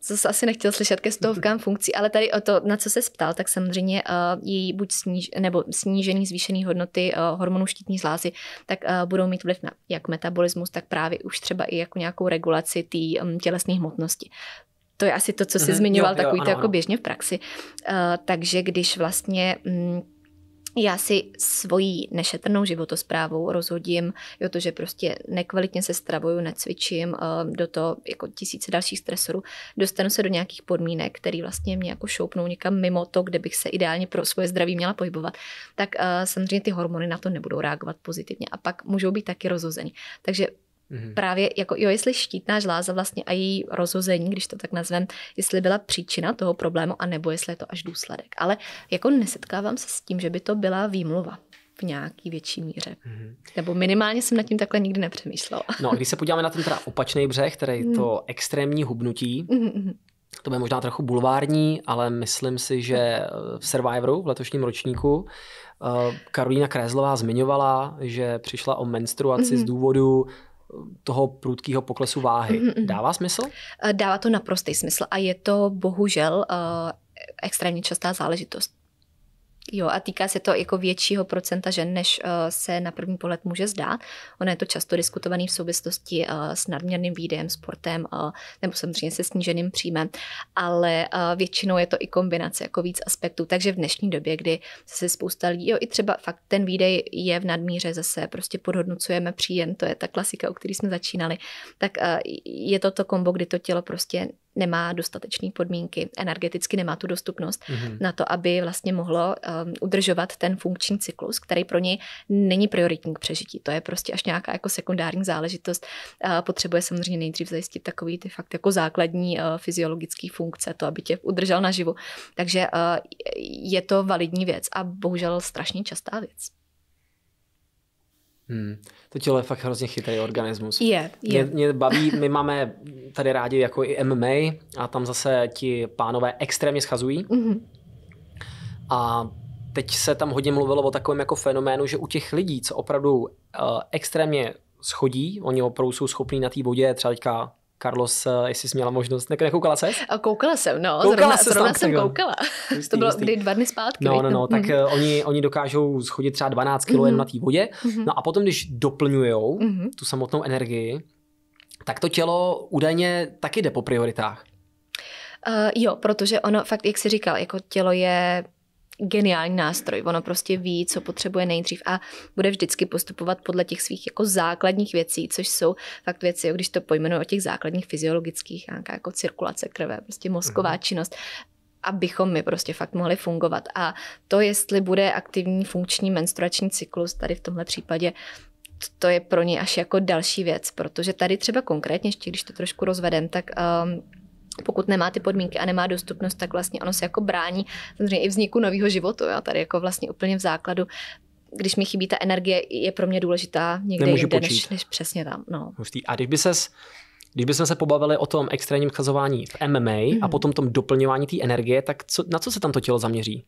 co eh, jsi asi nechtěl slyšet ke stovkám funkcí, ale tady o to, na co se ptal, tak samozřejmě uh, eh, její buď sníž, nebo snížený, zvýšený hodnoty uh, hormonů štítní žlázy, tak uh, budou mít vliv na jak metabolismus, tak právě už třeba i jako nějakou regulaci té um, tělesné hmotnosti to je asi to, co jsi mm-hmm. zmiňoval, jo, jo, takový ano, to jako ano. běžně v praxi. Uh, takže když vlastně mm, já si svojí nešetrnou životosprávou rozhodím, jo, to, že prostě nekvalitně se stravuju, necvičím, eh, do toho jako tisíce dalších stresorů, dostanu se do nějakých podmínek, které vlastně mě jako šoupnou někam mimo to, kde bych se ideálně pro svoje zdraví měla pohybovat, tak uh, samozřejmě ty hormony na to nebudou reagovat pozitivně a pak můžou být taky rozhozeny. Takže Mm-hmm. Právě jako, jo, jestli štítná žláza vlastně a její rozhození, když to tak nazvem, jestli byla příčina toho problému, anebo jestli je to až důsledek. Ale jako nesetkávám se s tím, že by to byla výmluva v nějaký větší míře. Mm-hmm. Nebo minimálně jsem nad tím takhle nikdy nepřemýšlela.
No a když se podíváme na ten teda opačný břeh, který je mhm. to extrémní hubnutí, mm-hmm. to bude možná trochu bulvární, ale myslím si, že eh, v Survivoru v letošním ročníku eh, Karolína Krézlová zmiňovala, že přišla o menstruaci mm-hmm. z mhm. důvodu toho prudkého poklesu váhy.
Dává smysl? Eh, dává to naprostý smysl a je to bohužel eh, extrémně častá záležitost. Jo, a týká se to jako většího procenta žen, než uh, se na první pohled může zdát. Ono je to často diskutované v souvislosti uh, s nadměrným výdejem, sportem uh, nebo samozřejmě se sníženým příjmem, ale většinou je to i kombinace jako víc aspektů. Takže v dnešní době, kdy se spousta lidí, jo, i třeba fakt ten výdej je v nadmíře, zase prostě podhodnocujeme příjem, to je ta klasika, o který jsme začínali, tak je to to kombo, kdy to tělo prostě nemá dostatečné podmínky, energeticky nemá tu dostupnost mm-hmm. na to, aby vlastně mohlo um, udržovat ten funkční cyklus, který pro něj není prioritní k přežití. To je prostě až nějaká jako sekundární záležitost. Uh, potřebuje samozřejmě nejdřív zajistit takový ty fakt jako základní uh, fyziologické funkce, to, aby tě udržel naživu. Takže uh, je to validní věc a bohužel strašně častá věc.
Hmm. To tělo je fakt hrozně chytrý organismus. Je, je. Mě, mě baví, my máme tady rádi jako i MMA a tam zase ti pánové extrémně schazují. Mm-hmm. A teď se tam hodně mluvilo o takovém jako fenoménu, že u těch lidí, co opravdu uh, extrémně schodí, oni opravdu jsou schopní na té vodě třeba teďka Carlos, eh, jestli jsi měla možnost, ne, nekoukala ses?
Koukala jsem, no, koukala zrovna, zrovna jsem koukala. Jistý, to bylo jistý. kdy dva dny zpátky. No, no, no, tak
uh, oni, oni dokážou schodit třeba 12 kg mm na té vodě, mm no a potom, když doplňujou mm tu samotnou energii, tak to tělo údajně taky jde po prioritách.
Uh, jo, protože ono fakt, jak jsi říkal, jako tělo je geniální nástroj. Ono prostě ví, co potřebuje nejdřív a bude vždycky postupovat podle těch svých jako základních věcí, což jsou fakt věci, když to pojmenuji o těch základních fyziologických, nějaká jako cirkulace krve, prostě mozková mm. činnost, abychom my prostě fakt mohli fungovat. A to, jestli bude aktivní funkční menstruační cyklus tady v tomhle případě, to je pro ně až jako další věc, protože tady třeba konkrétně, ještě když to trošku rozvedem, tak um, pokud nemá ty podmínky a nemá dostupnost, tak vlastně ono se jako brání samozřejmě i vzniku nového životu. Já tady jako vlastně úplně v základu když mi chybí ta energie, je pro mě důležitá někde Nemůžu jinde, než, než přesně tam. No.
A když by ses když bychom se pobavili o tom extrémním schlazování v MMA mm. a mhm. potom tom doplňování té energie, tak co, na co se tam to tělo zaměří?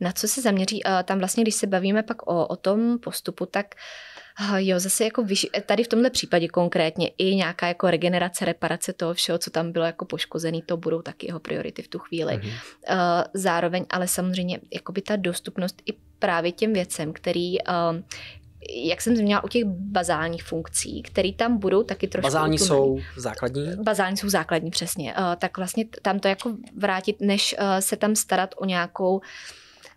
Na co se zaměří? Tam vlastně, když se bavíme pak o, o tom postupu, tak uh, Jo, zase jako vyš... tady v tomhle případě konkrétně i nějaká jako regenerace, reparace toho všeho, co tam bylo jako poškozený, to budou taky jeho priority v tu chvíli. Mhm. Eh, zároveň ale samozřejmě jakoby ta dostupnost i právě těm věcem, který, ehm, jak jsem zmínila, u těch bazálních funkcí, které tam budou taky trošku... Bazální utumený.
jsou základní?
Bazální jsou základní, přesně. Eh, tak vlastně tam to jako vrátit, než eh, se tam starat o nějakou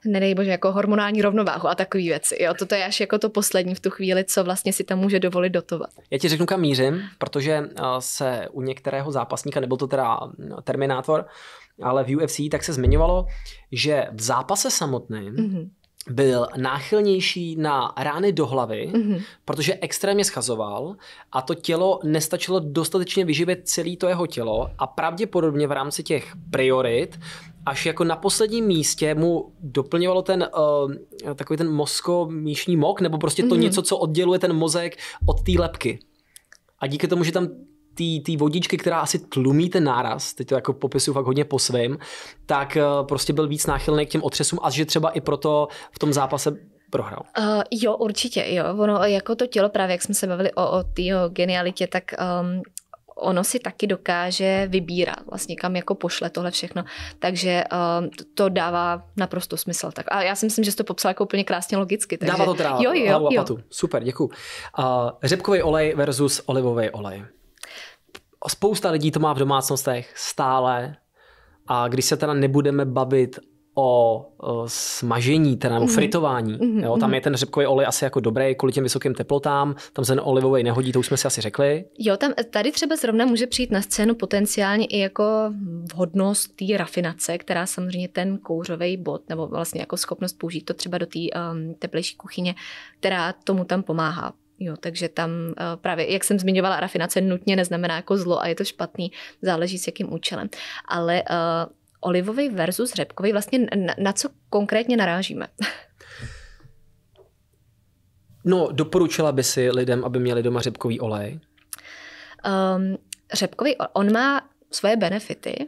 nedej bože, jako hormonální rovnováhu a takové věci. Jo, toto je až jako to poslední v tu chvíli, co vlastně si tam může dovolit dotovat.
Já ti řeknu, kam mířím, protože eh, se u některého zápasníka, nebyl to teda mm, Terminátor, ale v UFC tak se zmiňovalo, že v zápase samotném mm-hmm byl náchylnější na rány do hlavy, mm-hmm. protože extrémně schazoval a to tělo nestačilo dostatečně vyživit celé to jeho tělo a pravděpodobně v rámci těch priorit až jako na posledním místě mu doplňovalo ten uh, takový ten mozko-míšní mok, nebo prostě to mm-hmm. něco, co odděluje ten mozek od té lepky. A díky tomu, že tam ty vodičky, která asi tlumí ten náraz, teď to jako popisuju fakt hodně po svém, tak eh, prostě byl víc náchylný k těm otřesům a že třeba i proto v tom zápase prohrál.
Uh, jo, určitě, jo. Ono, jako to tělo, právě jak jsme se bavili o, o té genialitě, tak um, ono si taky dokáže vybírat vlastně kam jako pošle tohle všechno. Takže uh, to dává naprosto smysl. Tak, a já si myslím, že jsi to popsal jako úplně krásně logicky. Takže... Dává to teda jo, jo, hlavu a patu. Jo.
Super, děkuji. Uh, řepkový olej versus olivový olej. Spousta lidí to má v domácnostech stále a když se teda nebudeme bavit o smažení, teda mm-hmm. fritování. Mm-hmm. Jo, tam mhm. je ten řepkový olej asi jako dobrý kvůli těm vysokým teplotám, tam se ten olivový nehodí, to už jsme si asi řekli.
Jo, tam, eh, tady třeba zrovna může přijít na scénu potenciálně i jako vhodnost té rafinace, která samozřejmě ten kouřový bod, nebo vlastně jako schopnost použít to třeba do té um, teplejší kuchyně, která tomu tam pomáhá. Jo, takže tam eh, právě, jak jsem zmiňovala, rafinace nutně neznamená jako zlo a je to špatný, záleží s jakým účelem. Ale uh, olivový versus řepkový, vlastně na, na co konkrétně narážíme?
No, doporučila by si lidem, aby měli doma řepkový olej?
Um, řepkový, on má svoje benefity,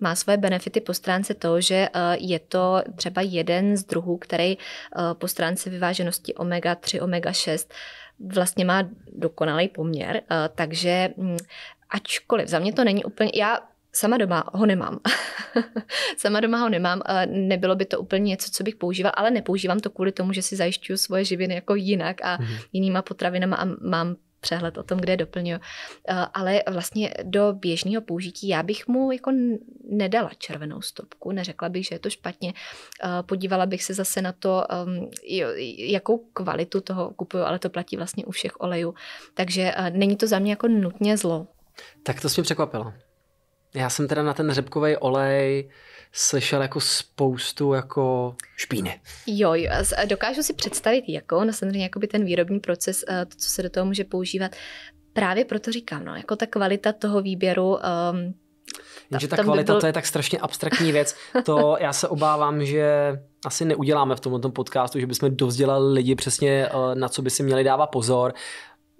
má svoje benefity po stránce toho, že eh, je to třeba jeden z druhů, který eh, po stránce vyváženosti omega-3, omega-6 vlastně má dokonalý poměr, eh, takže mm, ačkoliv za mě to není úplně, já Sama doma ho nemám. Sama doma ho nemám. Nebylo by to úplně něco, co bych používala, ale nepoužívám to kvůli tomu, že si zajišťuju svoje živiny jako jinak a mm-hmm. jinýma potravinama a mám přehled o tom, kde doplňuji. Eh, ale vlastně do běžného použití já bych mu jako nedala červenou stopku, neřekla bych, že je to špatně. Eh, podívala bych se zase na to, ehm, jakou kvalitu toho kupuju, ale to platí vlastně u všech olejů. Takže eh, není to za mě jako nutně zlo.
Tak to jsi mě překvapila. Já jsem teda na ten řepkový olej slyšel jako spoustu jako špíny.
Jo, jo, dokážu si představit, jako, no samozřejmě jakoby ten výrobní proces, eh, to, co se do toho může používat. Právě proto říkám, no, jako ta kvalita toho výběru, um, Jenže ta kvalita, by byl... to je
tak strašně abstraktní věc. To já se obávám, že asi neuděláme v tomto podcastu, že bychom dovzdělali lidi přesně, eh, na co by si měli dávat pozor.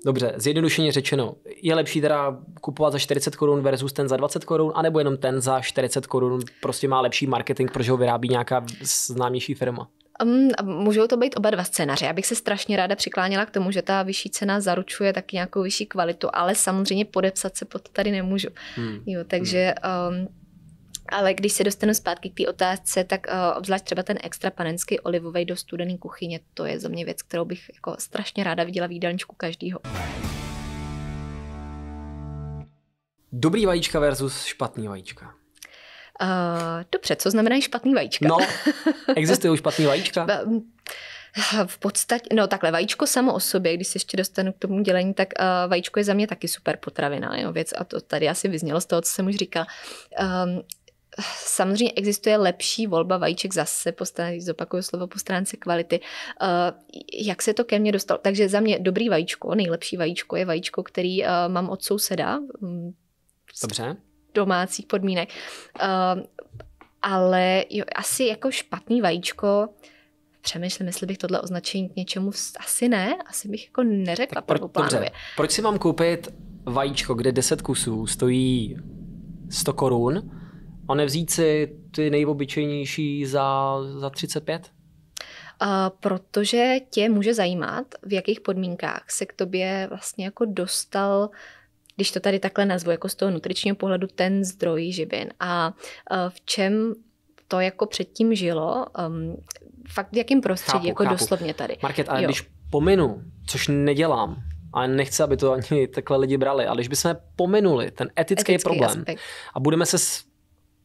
Dobře, zjednodušeně řečeno, je lepší teda kupovat za 40 korun versus ten za 20 korun, anebo jenom ten za 40 korun prostě má lepší marketing, protože ho vyrábí nějaká známější firma?
Um, můžou to být oba dva scénáře. Já bych se strašně ráda přikláněla k tomu, že ta vyšší cena zaručuje taky nějakou vyšší kvalitu, ale samozřejmě podepsat se pod tady nemůžu. Hmm. Jo, takže hmm. Um, ale když se dostanu zpátky k té otázce, tak uh, obzvlášť třeba ten extra panenský olivový do studené kuchyně, to je za mě věc, kterou bych jako strašně ráda viděla v jídelníčku každýho.
Dobrý vajíčka versus špatný vajíčka.
Uh, dobře, co znamená špatný vajíčka? No,
existují špatný vajíčka?
Hm, v podstatě, no takhle, vajíčko samo o sobě, když se ještě dostanu k tomu dělení, tak uh, vajíčko je za mě taky super potravina, jo, věc a to tady asi vyznělo z toho, co jsem už říkala. Um, Samozřejmě existuje lepší volba vajíček zase, po zopakuju slovo po stránce kvality. Eh, jak se to ke mně dostalo? Takže za mě dobrý vajíčko, nejlepší vajíčko je vajíčko, který eh, mám od souseda. Mm, dobře. Domácích podmínek. Eh, ale jo, asi jako špatný vajíčko, přemýšlím, jestli bych tohle označení k něčemu, asi ne, asi bych jako neřekla pro, dobře.
Proč si mám koupit vajíčko, kde 10 kusů stojí 100 korun, a nevzít si ty nejobyčejnější za, za 35?
A protože tě může zajímat, v jakých podmínkách se k tobě vlastně jako dostal když to tady takhle nazvu, jako z toho nutričního pohledu, ten zdroj živin a v čem to jako předtím žilo, um, fakt v jakém prostředí, chápu, jako chápu. doslovně tady. Market, ale jo. když
pominu, což nedělám, a nechci, aby to ani takhle lidi brali, ale když bychom pominuli ten etický, etický problém aspekt. a budeme se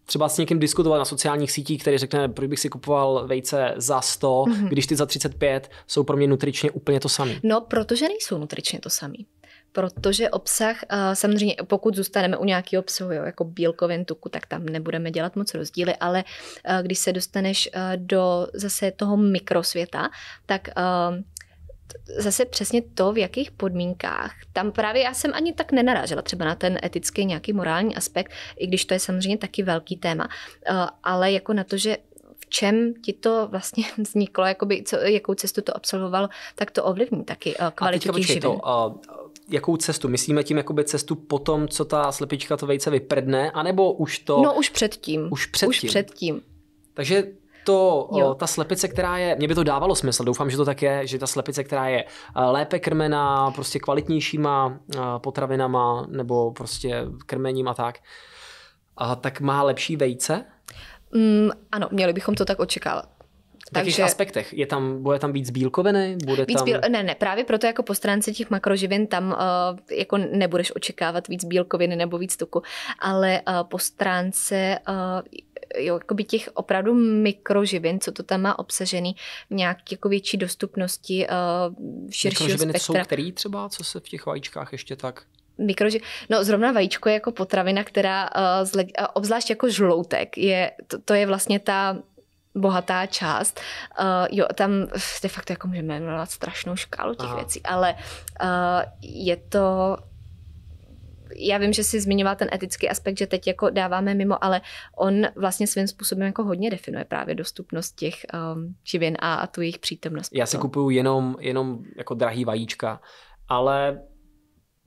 třeba s někým diskutovat na sociálních sítích, který řekne, proč bych si kupoval vejce za 100, mm-hmm. když ty za 35 jsou pro mě nutričně úplně to samé.
No, protože nejsou nutričně to samé protože obsah, eh, samozřejmě pokud zůstaneme u nějakého obsahu, jo, jako bílkovin, tuku, tak tam nebudeme dělat moc rozdíly, ale eh, když se dostaneš eh, do zase toho mikrosvěta, tak zase přesně to, v jakých podmínkách. Tam právě já jsem ani tak nenarážela třeba na ten etický nějaký morální aspekt, i když to je samozřejmě taky velký téma, eh, ale jako na to, že v čem ti to vlastně vzniklo, jakoby, co, jakou cestu to absolvoval, tak to ovlivní taky eh, kvalitu těch živin. To, uh,
eh, jakou cestu? Myslíme tím jakoby cestu po tom, co ta slepička to vejce vyprdne, anebo už to... No
už předtím. Už předtím. Už předtím.
Takže to, jo. Eh, ta slepice, která je, mě by to dávalo smysl, doufám, že to tak je, že ta slepice, která je eh, lépe krmená, prostě kvalitnějšíma eh, potravinama nebo prostě krmením a tak, a tak má lepší vejce?
Mm, ano, měli bychom to tak očekávat. V Takže,
aspektech? Je tam, bude tam víc bílkoviny? Bude víc tam... Bíl, ne,
ne, právě proto jako po stránce těch makroživin tam uh, jako nebudeš očekávat víc bílkoviny nebo víc tuku, ale uh, po stránce uh, jo, těch opravdu mikroživin, co to tam má obsažený, nějak jako větší dostupnosti uh, širšího spektra. jsou
který třeba, co se v těch vajíčkách ještě tak
mikroži... No zrovna vajíčko je jako potravina, která uh, eh, zle... Eh, obzvlášť jako žloutek, je, to, to je vlastně ta bohatá část. Uh, jo, tam de facto jako můžeme jmenovat strašnou škálu těch Aha. věcí, ale uh, je to já vím, že si zmiňoval ten etický aspekt, že teď jako dáváme mimo, ale on vlastně svým způsobem jako hodně definuje právě dostupnost těch um, živin a, a tu jejich přítomnost. Já si
kupuju jenom, jenom jako drahý vajíčka, ale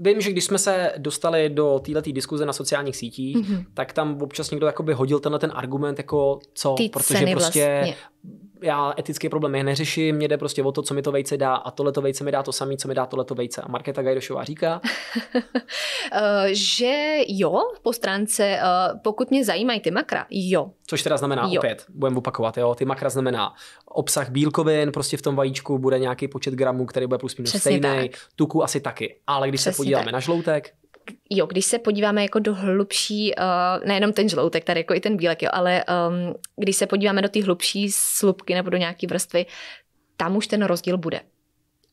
Vím, že když jsme se dostali do této diskuze na sociálních sítích, mm-hmm. tak tam občas někdo jakoby hodil tenhle ten argument, jako co, Ty protože prostě vlastně. prostě já etické problémy neřeším, mě jde prostě o to, co mi to vejce dá a
tohleto vejce mi dá to samé,
co mi dá tohleto vejce. A Markéta Gajdošová říká?
Eh, že jo, po stránce, eh, pokud mě zajímají ty makra, jo.
Což teda znamená jo. opět, budeme opakovat, jo, ty makra znamená obsah bílkovin, prostě v tom vajíčku bude nějaký počet gramů, který bude plus minus stejný, tuku asi taky. Ale když Přesně se podíváme tak. na žloutek,
jo, když se podíváme jako do hlubší, uh, nejenom ten žloutek, tady jako i ten bílek, jo, ale um, když se podíváme do té hlubší slupky nebo do nějaké vrstvy, tam už ten rozdíl bude.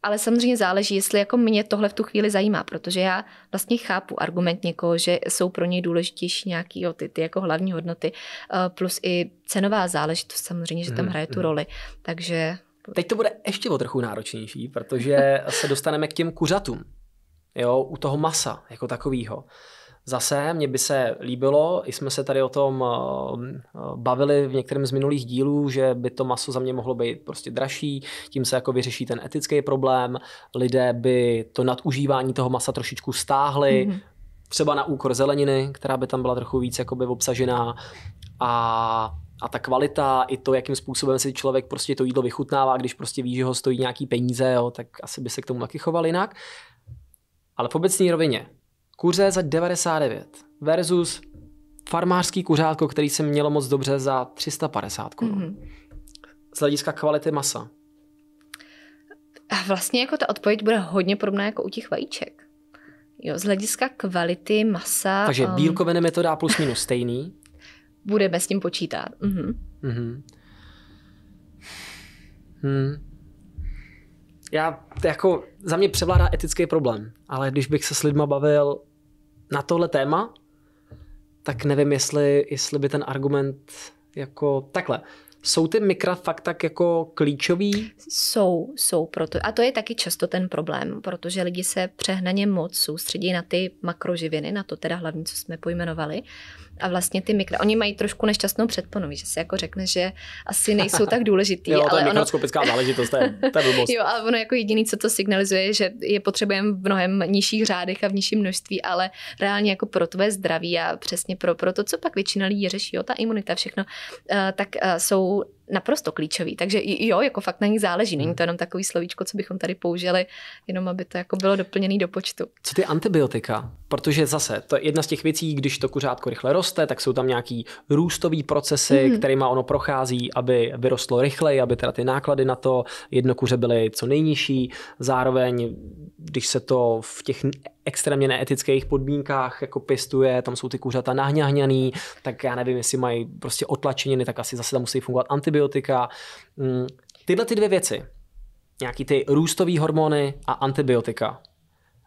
Ale samozřejmě záleží, jestli jako mě tohle v tu chvíli zajímá, protože já vlastně chápu argument někoho, že jsou pro něj důležitější nějaké ty, ty jako hlavní hodnoty, uh, plus i cenová záležitost samozřejmě, že tam mhm, hraje tu mhm. roli. Takže
Teď to bude ještě o trochu náročnější, protože se dostaneme k těm kuřatům jo, u toho masa jako takového. Zase mě by se líbilo, i jsme se tady o tom eh, eh, bavili v některém z minulých dílů, že by to maso za mě mohlo být prostě dražší, tím se jako vyřeší ten etický problém, lidé by to nadužívání toho masa trošičku stáhli, mm-hmm. třeba na úkor zeleniny, která by tam byla trochu víc jakoby obsažená a a ta kvalita, i to, jakým způsobem si člověk prostě to jídlo vychutnává, když prostě ví, že ho stojí nějaký peníze, jo, tak asi by se k tomu taky choval jinak. Ale v obecní rovině, kuře za 99 versus farmářský kuřátko, který se mělo moc dobře za 350 korun. Mm-hmm. Z hlediska kvality masa.
A vlastně jako ta odpověď bude hodně podobná jako u těch vajíček. Jo, z hlediska kvality masa... Takže um... bílkoviny
metoda to plus minus stejný.
Budeme s tím počítat. Mhm.
Mhm. Hmm já jako, za mě převládá etický problém, ale když bych se s lidma bavil na tohle téma, tak nevím, jestli, jestli by ten argument jako takhle. Jsou ty mikra fakt tak jako klíčový?
Jsou, jsou proto. A to je taky často ten problém, protože lidi se přehnaně moc soustředí na ty makroživiny, na to teda hlavní, co jsme pojmenovali. Uh, a vlastně ty mikro, oni mají trošku nešťastnou předponu, že se jako řekne, že asi nejsou tak důležitý. jo, to je mikroskopická
ono... záležitost, to je, to je Jo,
ale ono jako jediný, co to signalizuje, že je potřebujeme v mnohem nižších řádech a v nižším množství, ale reálně jako pro tvé zdraví a přesně pro, pro to, co pak většina lidí řeší, jo, ta imunita, všechno, eh, tak eh, jsou naprosto klíčový. Takže jo, jako fakt na ní záleží. Není hmm. to jenom takový slovíčko, co bychom tady použili, jenom aby to jako bylo doplněné do počtu.
Co ty antibiotika? Protože zase, to je jedna z těch věcí, když to kuřátko rychle roste, tak jsou tam nějaký růstový procesy, mm. kterýma ono prochází, aby vyrostlo rychleji, aby teda ty náklady na to jedno kuře byly co nejnižší. Zároveň, když se to v těch extrémně neetických podmínkách jako pěstuje, tam jsou ty kuřata nahňahňaný, tak já nevím, jestli mají prostě otlačeniny, tak asi zase tam musí fungovat antibiotika. Mm, tyhle ty dvě věci, nějaký ty růstové hormony a antibiotika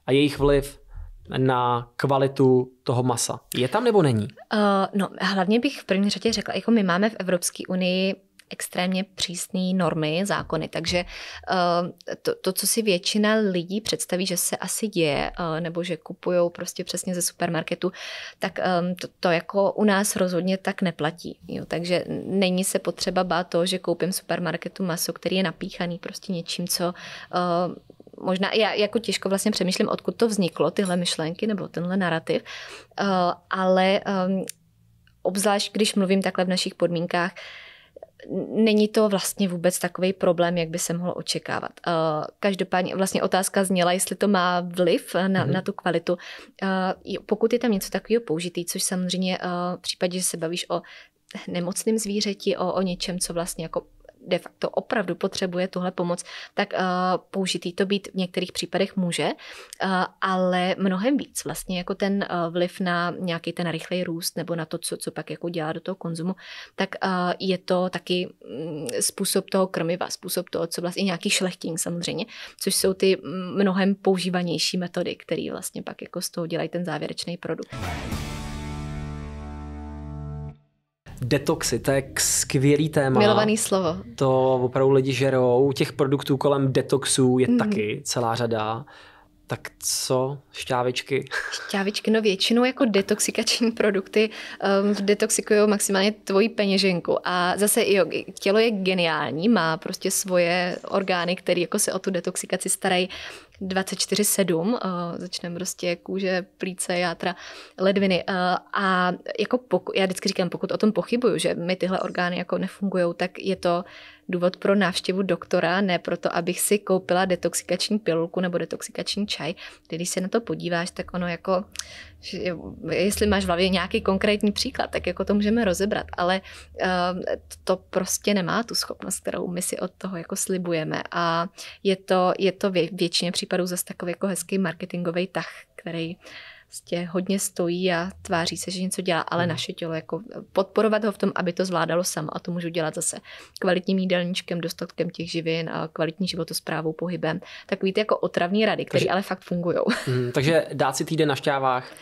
a jejich vliv na kvalitu toho masa. Je tam nebo není?
Uh, no, hlavně bych v první řadě řekla, jako my máme v Evropské unii extrémně přísné normy, zákony, takže eh, to, to, co si většina lidí představí, že se asi děje, eh, nebo že kupují prostě přesně ze supermarketu, tak eh, to, to jako u nás rozhodně tak neplatí. Jo? Takže není se potřeba bát toho, že koupím supermarketu maso, který je napíchaný prostě něčím, co možná já jako těžko vlastně přemýšlím, odkud to vzniklo, tyhle myšlenky nebo tenhle narrativ, ale obzvlášť když mluvím takhle v našich podmínkách, není to vlastně vůbec takový problém, jak by se mohlo očekávat. Eh, každopádně vlastně otázka zněla, jestli to má vliv na, mm-hmm. na tu kvalitu. Eh, pokud je tam něco takového použitý, což samozřejmě eh, v případě, že se bavíš o nemocným zvířeti, o, o něčem, co vlastně jako de facto opravdu potřebuje tuhle pomoc, tak uh, použitý to být v některých případech může, uh, ale mnohem víc vlastně jako ten uh, vliv na nějaký ten rychlej růst nebo na to, co, co pak jako dělá do toho konzumu, tak uh, je to taky mm, způsob toho krmiva, způsob toho, co vlastně i nějaký šlechting samozřejmě, což jsou ty mm, mnohem používanější metody, které vlastně pak jako z toho dělají ten závěrečný produkt.
Detoxy, to je skvělý téma. Milovaný slovo. To opravdu lidi žerou. Těch produktů kolem detoxů je mm. taky celá řada. Tak co šťávičky?
Šťávičky, no většinou jako detoxikační produkty um, detoxikují maximálně tvoji peněženku. A zase jo, tělo je geniální, má prostě svoje orgány, které jako se o tu detoxikaci starají. 24-7, eh, začneme prostě kůže, plíce, játra, ledviny. Eh, a jako poku, já vždycky říkám, pokud o tom pochybuju, že mi tyhle orgány jako nefungují, tak je to důvod pro návštěvu doktora, ne proto, abych si koupila detoxikační pilulku nebo detoxikační čaj. Když se na to podíváš, tak ono jako jestli máš v hlavě nějaký konkrétní příklad, tak jako to můžeme rozebrat, ale eh, to prostě nemá tu schopnost, kterou my si od toho jako slibujeme a je to, je to většině případů zase takový jako hezký marketingový tah, který prostě hodně stojí a tváří se, že něco dělá, ale mhm. naše tělo, jako eh, podporovat ho v tom, aby to zvládalo samo a to můžu dělat zase kvalitním jídelníčkem, dostatkem těch živin a kvalitní životosprávou, pohybem. Takový ty jako otravní rady, které ale fakt fungují.
Mm, takže dát si týden na šťávách?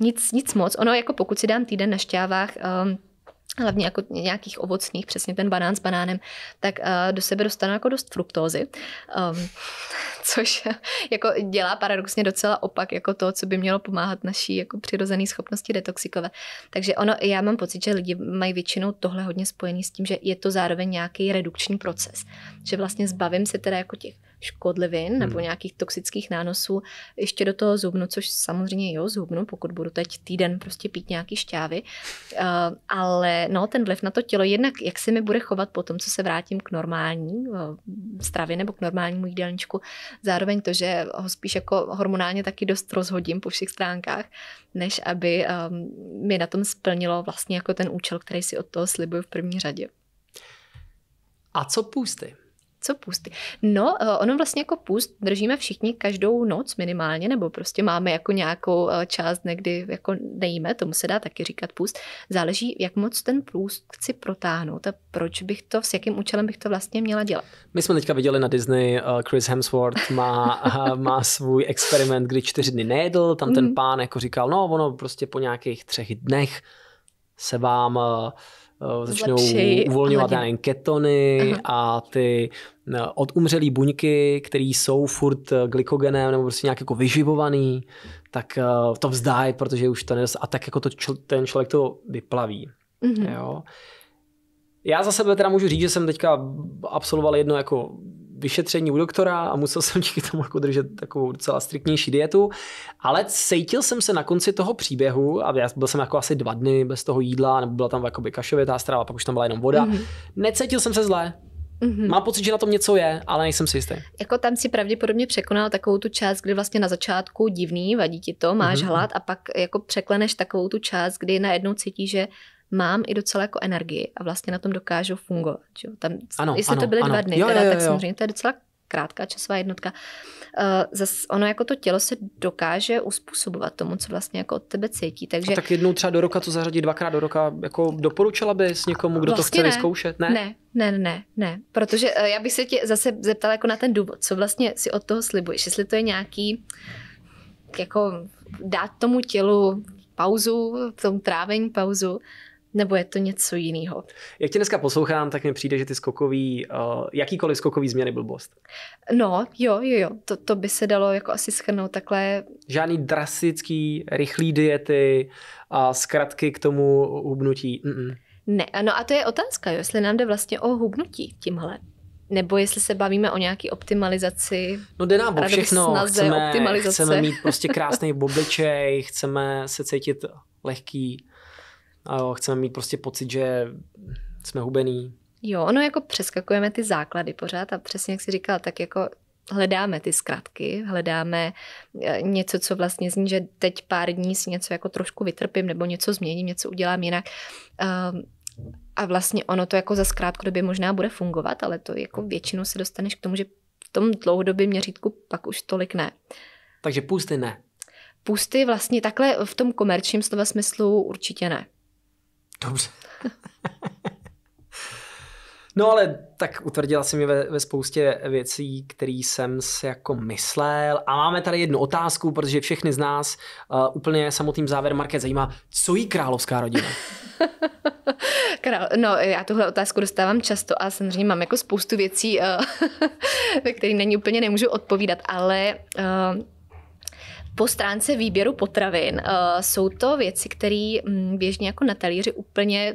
Nic, nic moc. Ono jako pokud si dám týden na šťávách, um, hlavně jako nějakých ovocných, přesně ten banán s banánem, tak eh, do sebe dostane jako dost fruktózy, um, což jako dělá paradoxně docela opak jako to, co by mělo pomáhat naší jako přirozené schopnosti detoxikovat. Takže ono, já mám pocit, že lidi mají většinou tohle hodně spojený s tím, že je to zároveň nějaký redukční proces, že vlastně zbavím se teda jako těch škodlivin nebo hmm. nějakých toxických nánosů ještě do toho zubnu, což samozřejmě jo, zubnu, pokud budu teď týden prostě pít nějaký šťávy, uh, ale no, ten vliv na to tělo jednak, jak se mi bude chovat po tom, co se vrátím k normální uh, stravě nebo k normálnímu jídelníčku, zároveň to, že ho spíš jako hormonálně taky dost rozhodím po všech stránkách, než aby um, mi na tom splnilo vlastně jako ten účel, který si od toho slibuju v první řadě. A co půsty? Co půsty? No, eh, ono vlastně jako půst držíme všichni každou noc minimálně, nebo prostě máme jako nějakou eh, část někdy jako nejíme, tomu se dá taky říkat půst. Záleží, jak moc ten půst chci protáhnout a proč bych to, s jakým účelem bych to vlastně měla dělat.
My jsme teďka viděli na Disney, eh, Chris Hemsworth má, má svůj experiment, kdy čtyři dny nejedl, tam ten mhm. pán jako říkal, no ono prostě po nějakých třech dnech se vám eh, eh, začnou Zlepší uvolňovat hladin. ketony uh-huh. a ty eh, odumřelé buňky, které jsou furt glykogenem nebo prostě nějak jako vyživovaný, tak to vzdají, protože už to nedos... A tak jako to čl- ten člověk to vyplaví.
Uh-huh. Jo.
Já za sebe teda můžu říct, že jsem teďka absolvoval jedno jako vyšetření u doktora a musel jsem díky tomu jako držet takovou docela striktnější dietu, ale cítil jsem se na konci toho příběhu a já byl jsem jako asi dva dny bez toho jídla, nebo byla tam jakoby kašovitá strava, pak už tam byla jenom voda. Mm-hmm. Necítil jsem se zlé, Mm-hmm. Mám pocit, že na tom něco je, ale nejsem si jistý.
Jako tam si pravděpodobně překonal takovou tu část, kdy vlastně na začátku divný, vadí ti to, máš mm-hmm. hlad a pak jako překleneš takovou tu část, kdy najednou cítíš, že mám i docela jako energii a vlastně na tom dokážu fungovat. Jo? Tam, ano, jestli ano, to byly ano. dva dny, jo, teda, jo, jo, tak jo. samozřejmě to je docela krátká časová jednotka. Eh, zas ono jako to tělo se dokáže uspůsobovat tomu, co vlastně jako od tebe cítí. Takže... A tak
jednou třeba do roka to zařadit, dvakrát do roka, jako doporučila bys někomu, kdo vlastně to chce ne. vyzkoušet? Ne? ne,
ne, ne, ne. Protože eh, já bych se tě zase zeptala jako na ten důvod, co vlastně si od toho slibuješ, jestli to je nějaký jako dát tomu tělu pauzu, v tom trávení pauzu, nebo je to něco jiného?
Jak tě dneska poslouchám, tak mi přijde, že ty skokový, uh, eh, jakýkoliv skokový změny blbost.
No, jo, jo, jo, to, to by se dalo jako asi schrnout takhle.
Žádný drastický, rychlý diety a zkratky k tomu hubnutí. Mm-mm.
Ne, no a to je otázka, jo, jestli nám jde vlastně o hubnutí tímhle. Nebo jestli se bavíme o nějaký optimalizaci. No jde nám o všechno. chceme, chceme mít prostě krásný
bobličej, chceme se cítit lehký, a chceme mít prostě pocit, že jsme hubený.
Jo, ono jako přeskakujeme ty základy pořád a přesně jak jsi říkal, tak jako hledáme ty zkratky, hledáme e, něco, co vlastně zní, že teď pár dní si něco jako trošku vytrpím nebo něco změním, něco udělám jinak. Ehm, a vlastně ono to jako za době možná bude fungovat, ale to jako většinou se dostaneš k tomu, že v tom dlouhodobě měřítku pak už tolik ne.
Takže půsty ne.
Půsty vlastně takhle v tom komerčním slova smyslu určitě ne. Dobře.
No ale tak utvrdila si mi ve, ve spoustě věcí, které jsem si jako myslel. A máme tady jednu otázku, protože všechny z nás uh, úplně samotným závěrem Market zajímá, co jí královská rodina?
Král, no, já tuhle otázku dostávám často a samozřejmě mám jako spoustu věcí, uh, ve kterých na úplně nemůžu odpovídat, ale uh, po stránce výběru potravin uh, jsou to věci, které mm, běžně jako na talíři úplně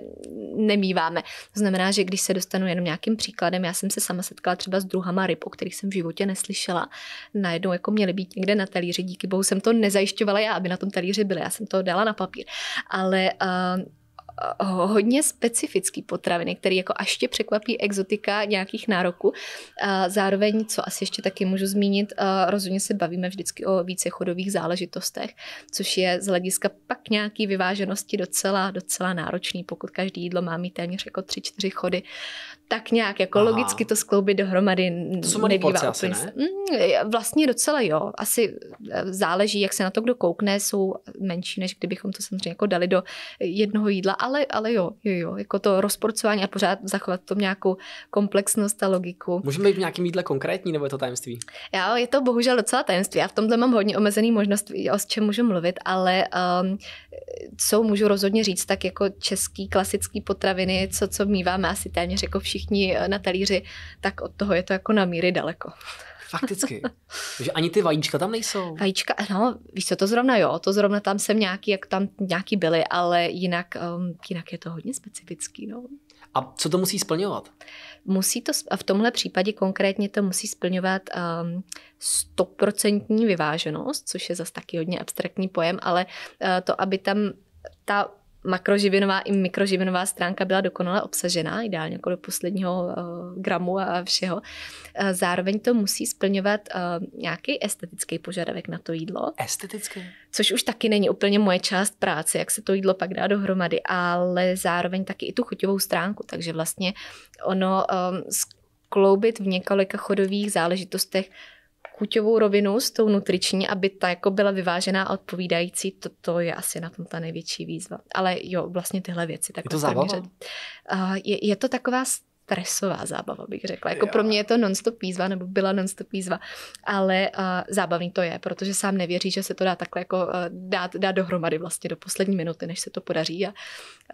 nemýváme. To znamená, že když se dostanu jenom nějakým příkladem, já jsem se sama setkala třeba s druhama ryb, o kterých jsem v životě neslyšela. Najednou jako měly být někde na talíři, díky bohu jsem to nezajišťovala já, aby na tom talíři byly, já jsem to dala na papír. Ale uh, hodně specifický potraviny, který jako až tě překvapí exotika nějakých nároků. Zároveň, co asi ještě taky můžu zmínit, rozhodně se bavíme vždycky o více chodových záležitostech, což je z hlediska pak nějaký vyváženosti docela, docela náročný, pokud každý jídlo má mít téměř jako tři, čtyři chody tak nějak jako Aha. logicky to skloubit dohromady to jsou nebývá úplně. Ne? Mm, vlastně docela jo. Asi eh, záleží, jak se na to kdo koukne, jsou menší, než kdybychom to samozřejmě jako dali do jednoho jídla, ale, ale jo, jo, jo, jako to rozporcování a pořád zachovat tom nějakou komplexnost a logiku. Můžeme být v
nějakém jídle konkrétní, nebo je to tajemství?
Já, je to bohužel docela tajemství. Já v tomhle mám hodně omezený možnost, o čem můžu mluvit, ale um, co můžu rozhodně říct, tak jako český klasický potraviny, co, co míváme asi téměř jako všichni eh, na talíři, tak od toho je to jako na míry daleko. Fakticky.
Takže ani ty vajíčka tam nejsou.
Vajíčka, eh, no, víš co, to zrovna jo, to zrovna tam jsem nějaký, jak tam nějaký byly, ale jinak, um, jinak je to hodně specifický, no.
A co to musí
splňovat? Musí to, a v tomhle případě konkrétně to musí splňovat ehm, stoprocentní um, vyváženost, což je zase taky hodně abstraktní pojem, ale uh, to, aby tam ta makroživinová i mikroživinová stránka byla dokonale obsažená, ideálně jako do posledního uh, gramu a všeho. Uh, zároveň to musí splňovat uh, nějaký estetický požadavek na to jídlo. Estetický? Což už taky není úplně moje část práce, jak se to jídlo pak dá dohromady, ale zároveň taky i tu chuťovou stránku. Takže vlastně ono um, skloubit v několika chodových záležitostech chuťovou rovinu s tou nutriční, aby ta jako byla vyvážená a odpovídající, to, to je asi na tom ta největší výzva. Ale jo, vlastně tyhle věci. Tak je to zábava? Řad, uh, eh, je, je to taková stresová zábava, bych řekla. Jako pro mě je to non-stop výzva, nebo byla non-stop výzva, ale uh, zábavný to je, protože sám nevěří, že se to dá takhle jako uh, dát, dát dohromady vlastně do poslední minuty, než se to podaří. A,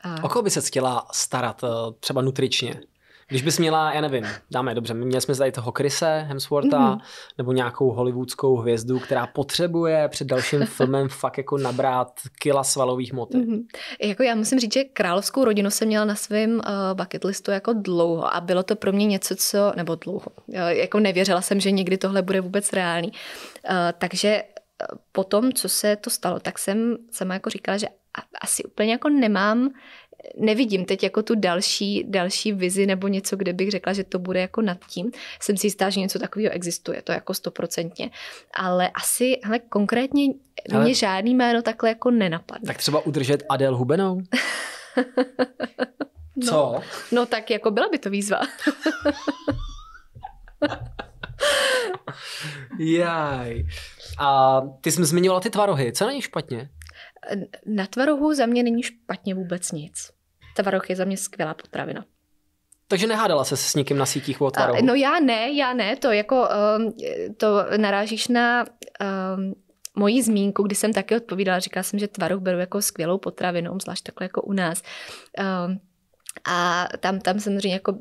uh, o
koho by se chtěla starat, uh, třeba nutričně? Když bys měla, já nevím, dáme, dobře, měli jsme tady toho Krise Hemswortha, mm-hmm. nebo nějakou hollywoodskou hvězdu, která potřebuje před dalším filmem fakt jako nabrát kila svalových moty.
Mm-hmm. Jako já musím říct, že královskou rodinu jsem měla na svém uh, bucket listu jako dlouho a bylo to pro mě něco, co, nebo dlouho, uh, jako nevěřila jsem, že někdy tohle bude vůbec reálný. Uh, takže po tom, co se to stalo, tak jsem sama jako říkala, že asi úplně jako nemám nevidím teď jako tu další, další vizi nebo něco, kde bych řekla, že to bude jako nad tím. Jsem si jistá, že něco takového existuje, to jako stoprocentně. Ale asi, hele, konkrétně ale... mě žádný jméno takhle jako nenapadne.
Tak třeba udržet Adel Hubenou?
no, Co? No tak jako byla by to výzva.
Jaj. A ty jsi zmiňovala ty tvarohy. Co na nich špatně?
Na tvarohu za mě není špatně vůbec nic. Tvaroh je za mě skvělá potravina.
Takže nehádala se s nikým na sítích o tvarohu? No
já ne, já ne, to jako, um, to narážíš na um, moji zmínku, kdy jsem taky odpovídala, říkala jsem, že tvaroh beru jako skvělou potravinu, zvlášť takhle jako u nás. Um, a tam, tam samozřejmě jako uh,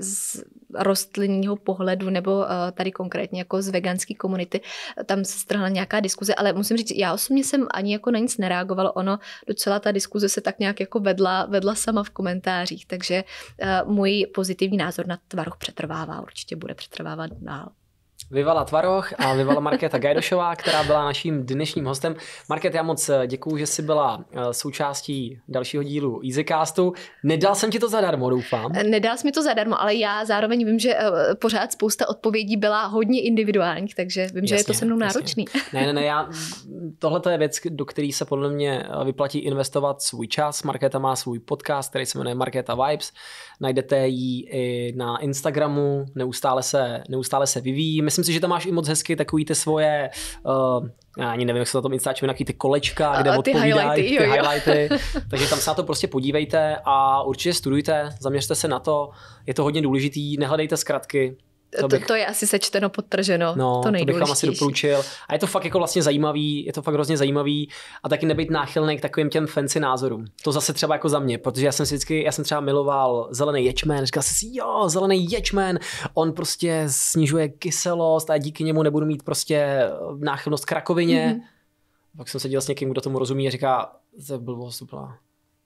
z, rostlinního pohledu nebo eh, tady konkrétně jako z veganské komunity, tam se strhla nějaká diskuze, ale musím říct, já osobně jsem ani jako na nic nereagovala, ono docela ta diskuze se tak nějak jako vedla, vedla sama v komentářích, takže eh, můj pozitivní názor na tvaroh přetrvává, určitě bude přetrvávat dál.
Vyvala Tvaroch a vyvala Markéta Gajdošová, která byla naším dnešním hostem. Market, já moc eh, děkuju, že jsi byla eh, součástí dalšího dílu Easycastu. Nedal jsem ti to zadarmo, doufám.
Nedal jsi mi to zadarmo, ale já zároveň vím, že eh, pořád spousta odpovědí byla hodně individuální, takže vím, jasně, že je to se mnou náročný. Jasně. Ne, ne, ne,
já, tohle je věc, do které se podle mě vyplatí investovat svůj čas. Markéta má svůj podcast, který se jmenuje Markéta Vibes najdete ji i na Instagramu, neustále se, neustále se vyvíjí. Myslím si, že tam máš i moc hezky takový ty svoje, uh, já ani nevím, jak se na tom Instagramu nějaký ty kolečka, kde a, a ty highlighty, ty jo, jo. highlighty. Takže tam se na to prostě podívejte a určitě studujte, zaměřte se na to. Je to hodně důležitý, nehledejte zkratky, to, bych... to,
je asi sečteno, podtrženo. No, to, to bych vám asi doporučil.
A je to fakt jako vlastně zajímavý, je to fakt hrozně zajímavý a taky nebyt náchylný k takovým těm fancy názorům. To zase třeba jako za mě, protože já jsem si vždycky, já jsem třeba miloval zelený ječmen, říkal jsem si, jo, zelený ječmen, on prostě snižuje kyselost a díky němu nebudu mít prostě eh, náchylnost k rakovině. Mm-hmm. Pak jsem seděl s někým, kdo tomu rozumí a říká, to je blbost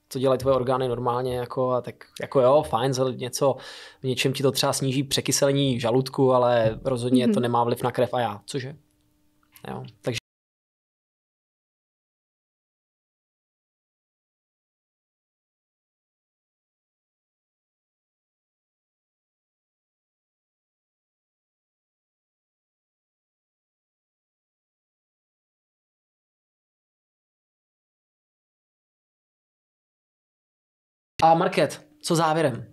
co dělají tvoje orgány normálně, jako, a tak jako jo, fajn, za něco, v něčem ti to třeba sníží překyselení žaludku, ale rozhodně mm-hmm. to mhm. nemá vliv na krev a já, cože? Jo, takže A Market, co závěrem?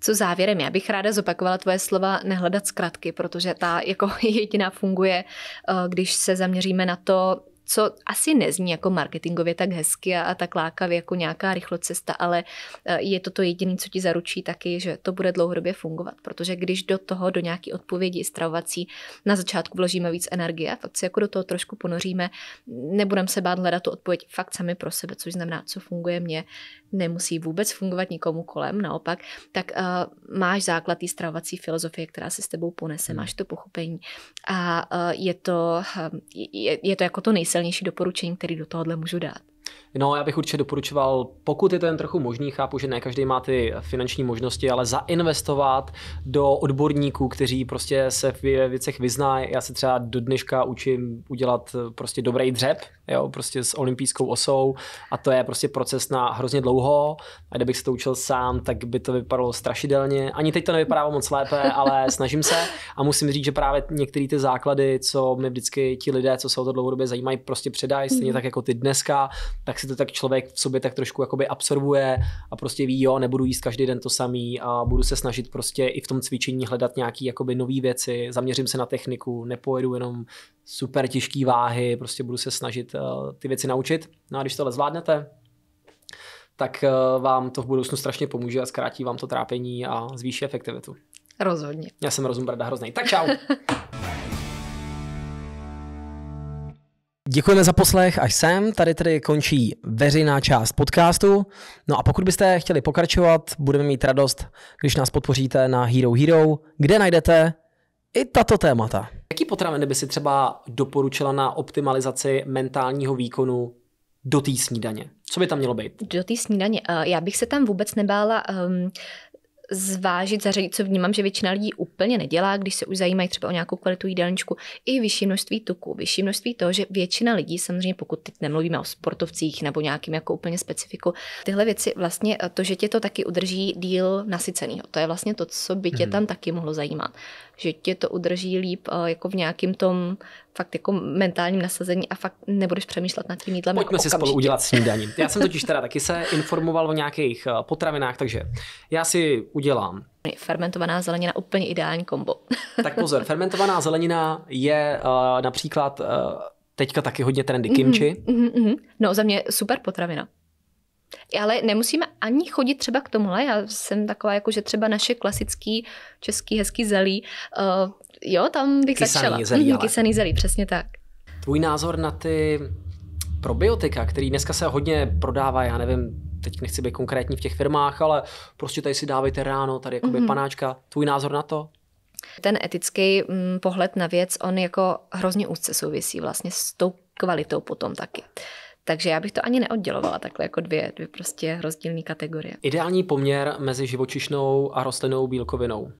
Co závěrem, já bych ráda zopakovala tvoje slova nehledat zkratky, protože ta jako jediná funguje, eh, když se zaměříme na to, co asi nezní jako marketingově tak hezky a, a tak lákavě jako nějaká rychlocesta, ale e, je to to jediné, co ti zaručí taky, že to bude dlouhodobě fungovat. Protože když do toho, do nějaké odpovědi stravovací, na začátku vložíme víc energie, fakt se jako do toho trošku ponoříme, nebudeme se bát hledat tu odpověď fakt sami pro sebe, což znamená, co funguje mně, nemusí vůbec fungovat nikomu kolem, naopak, tak uh, máš základ té stravovací filozofie, která se s tebou ponese, hmm. máš to pochopení a uh, je, to, uh, je, je to jako to nejsilnější nejsilnější doporučení, které do tohohle můžu dát?
No, já bych určitě doporučoval, pokud je to jen trochu možný, chápu, že ne každý má ty finanční možnosti, ale zainvestovat do odborníků, kteří prostě se v věcech vyzná. Já se třeba do dneška učím udělat eh, prostě dobrý dřep, jo, prostě s olympijskou osou a to je prostě proces na hrozně dlouho a kdybych se to učil sám, tak by to vypadalo strašidelně. Ani teď to nevypadá moc lépe, ale snažím se a musím říct, že právě některé ty základy, co mi vždycky ti lidé, co se o to dlouhodobě zajímají, prostě předají, stejně mhm. tak jako ty dneska, tak si si to tak člověk v sobě tak trošku jakoby absorbuje a prostě ví, jo, nebudu jíst každý den to samý a budu se snažit prostě i v tom cvičení hledat nějaký jakoby nový věci, zaměřím se na techniku, nepojedu jenom super těžký váhy, prostě budu se snažit eh, ty věci naučit. No a když tohle zvládnete, tak eh, vám to v budoucnu strašně pomůže a zkrátí vám to trápení a zvýší efektivitu. Rozhodně. Já jsem rozum brada hrozný. Tak čau. Děkujeme za poslech až sem. Tady tedy končí veřejná část podcastu. No a pokud byste chtěli pokračovat, budeme mít radost, když nás podpoříte na Hero Hero, kde najdete i tato témata. Jaký potraviny by si třeba doporučila na optimalizaci mentálního výkonu do té snídaně? Co by tam mělo být?
Do té snídaně. Eh, já bych se tam vůbec nebála um, zvážit, zařadit, co vnímám, že většina lidí úplně nedělá, když se už zajímají třeba o nějakou kvalitu jídelníčku, i vyšší množství tuku, vyšší množství toho, že většina lidí, samozřejmě pokud teď nemluvíme o sportovcích nebo nějakým jako úplně specifiku, tyhle věci vlastně eh, to, že tě to taky udrží díl nasycenýho, to je vlastně to, co by tě mm. tam taky mohlo zajímat že tě to udrží líp jako v nějakým tom fakt jako mentálním nasazení a fakt nebudeš přemýšlet nad tím jídlem. Jako Pojďme jako si okamžitě. spolu
udělat snídaní. Já jsem totiž teda taky se informoval o nějakých eh, potravinách, takže já si udělám.
Fermentovaná zelenina úplně ideální kombo.
tak pozor, fermentovaná zelenina je eh, například eh, teďka taky hodně trendy kimchi.
Mm-hmm, mm-hmm, mm-hmm. No za mě super potravina. Ale nemusíme ani chodit třeba k tomuhle. Já jsem taková, jako že třeba naše klasický český hezký zelí, uh, jo, tam bych kysaný začala. Zelí, ale. Kysaný zelí, přesně tak.
Tvůj názor na ty probiotika, který dneska se hodně prodává, já nevím, teď nechci být konkrétní v těch firmách, ale prostě tady si dávejte ráno, tady jakoby mm-hmm. panáčka. Tvůj názor na to?
Ten etický mm, pohled na věc, on jako hrozně úzce souvisí vlastně s tou kvalitou potom taky. Uh, takže já bych to ani neoddělovala takhle jako dvě, dvě prostě rozdílné kategorie.
Ideální poměr mezi živočišnou a rostlinnou bílkovinou.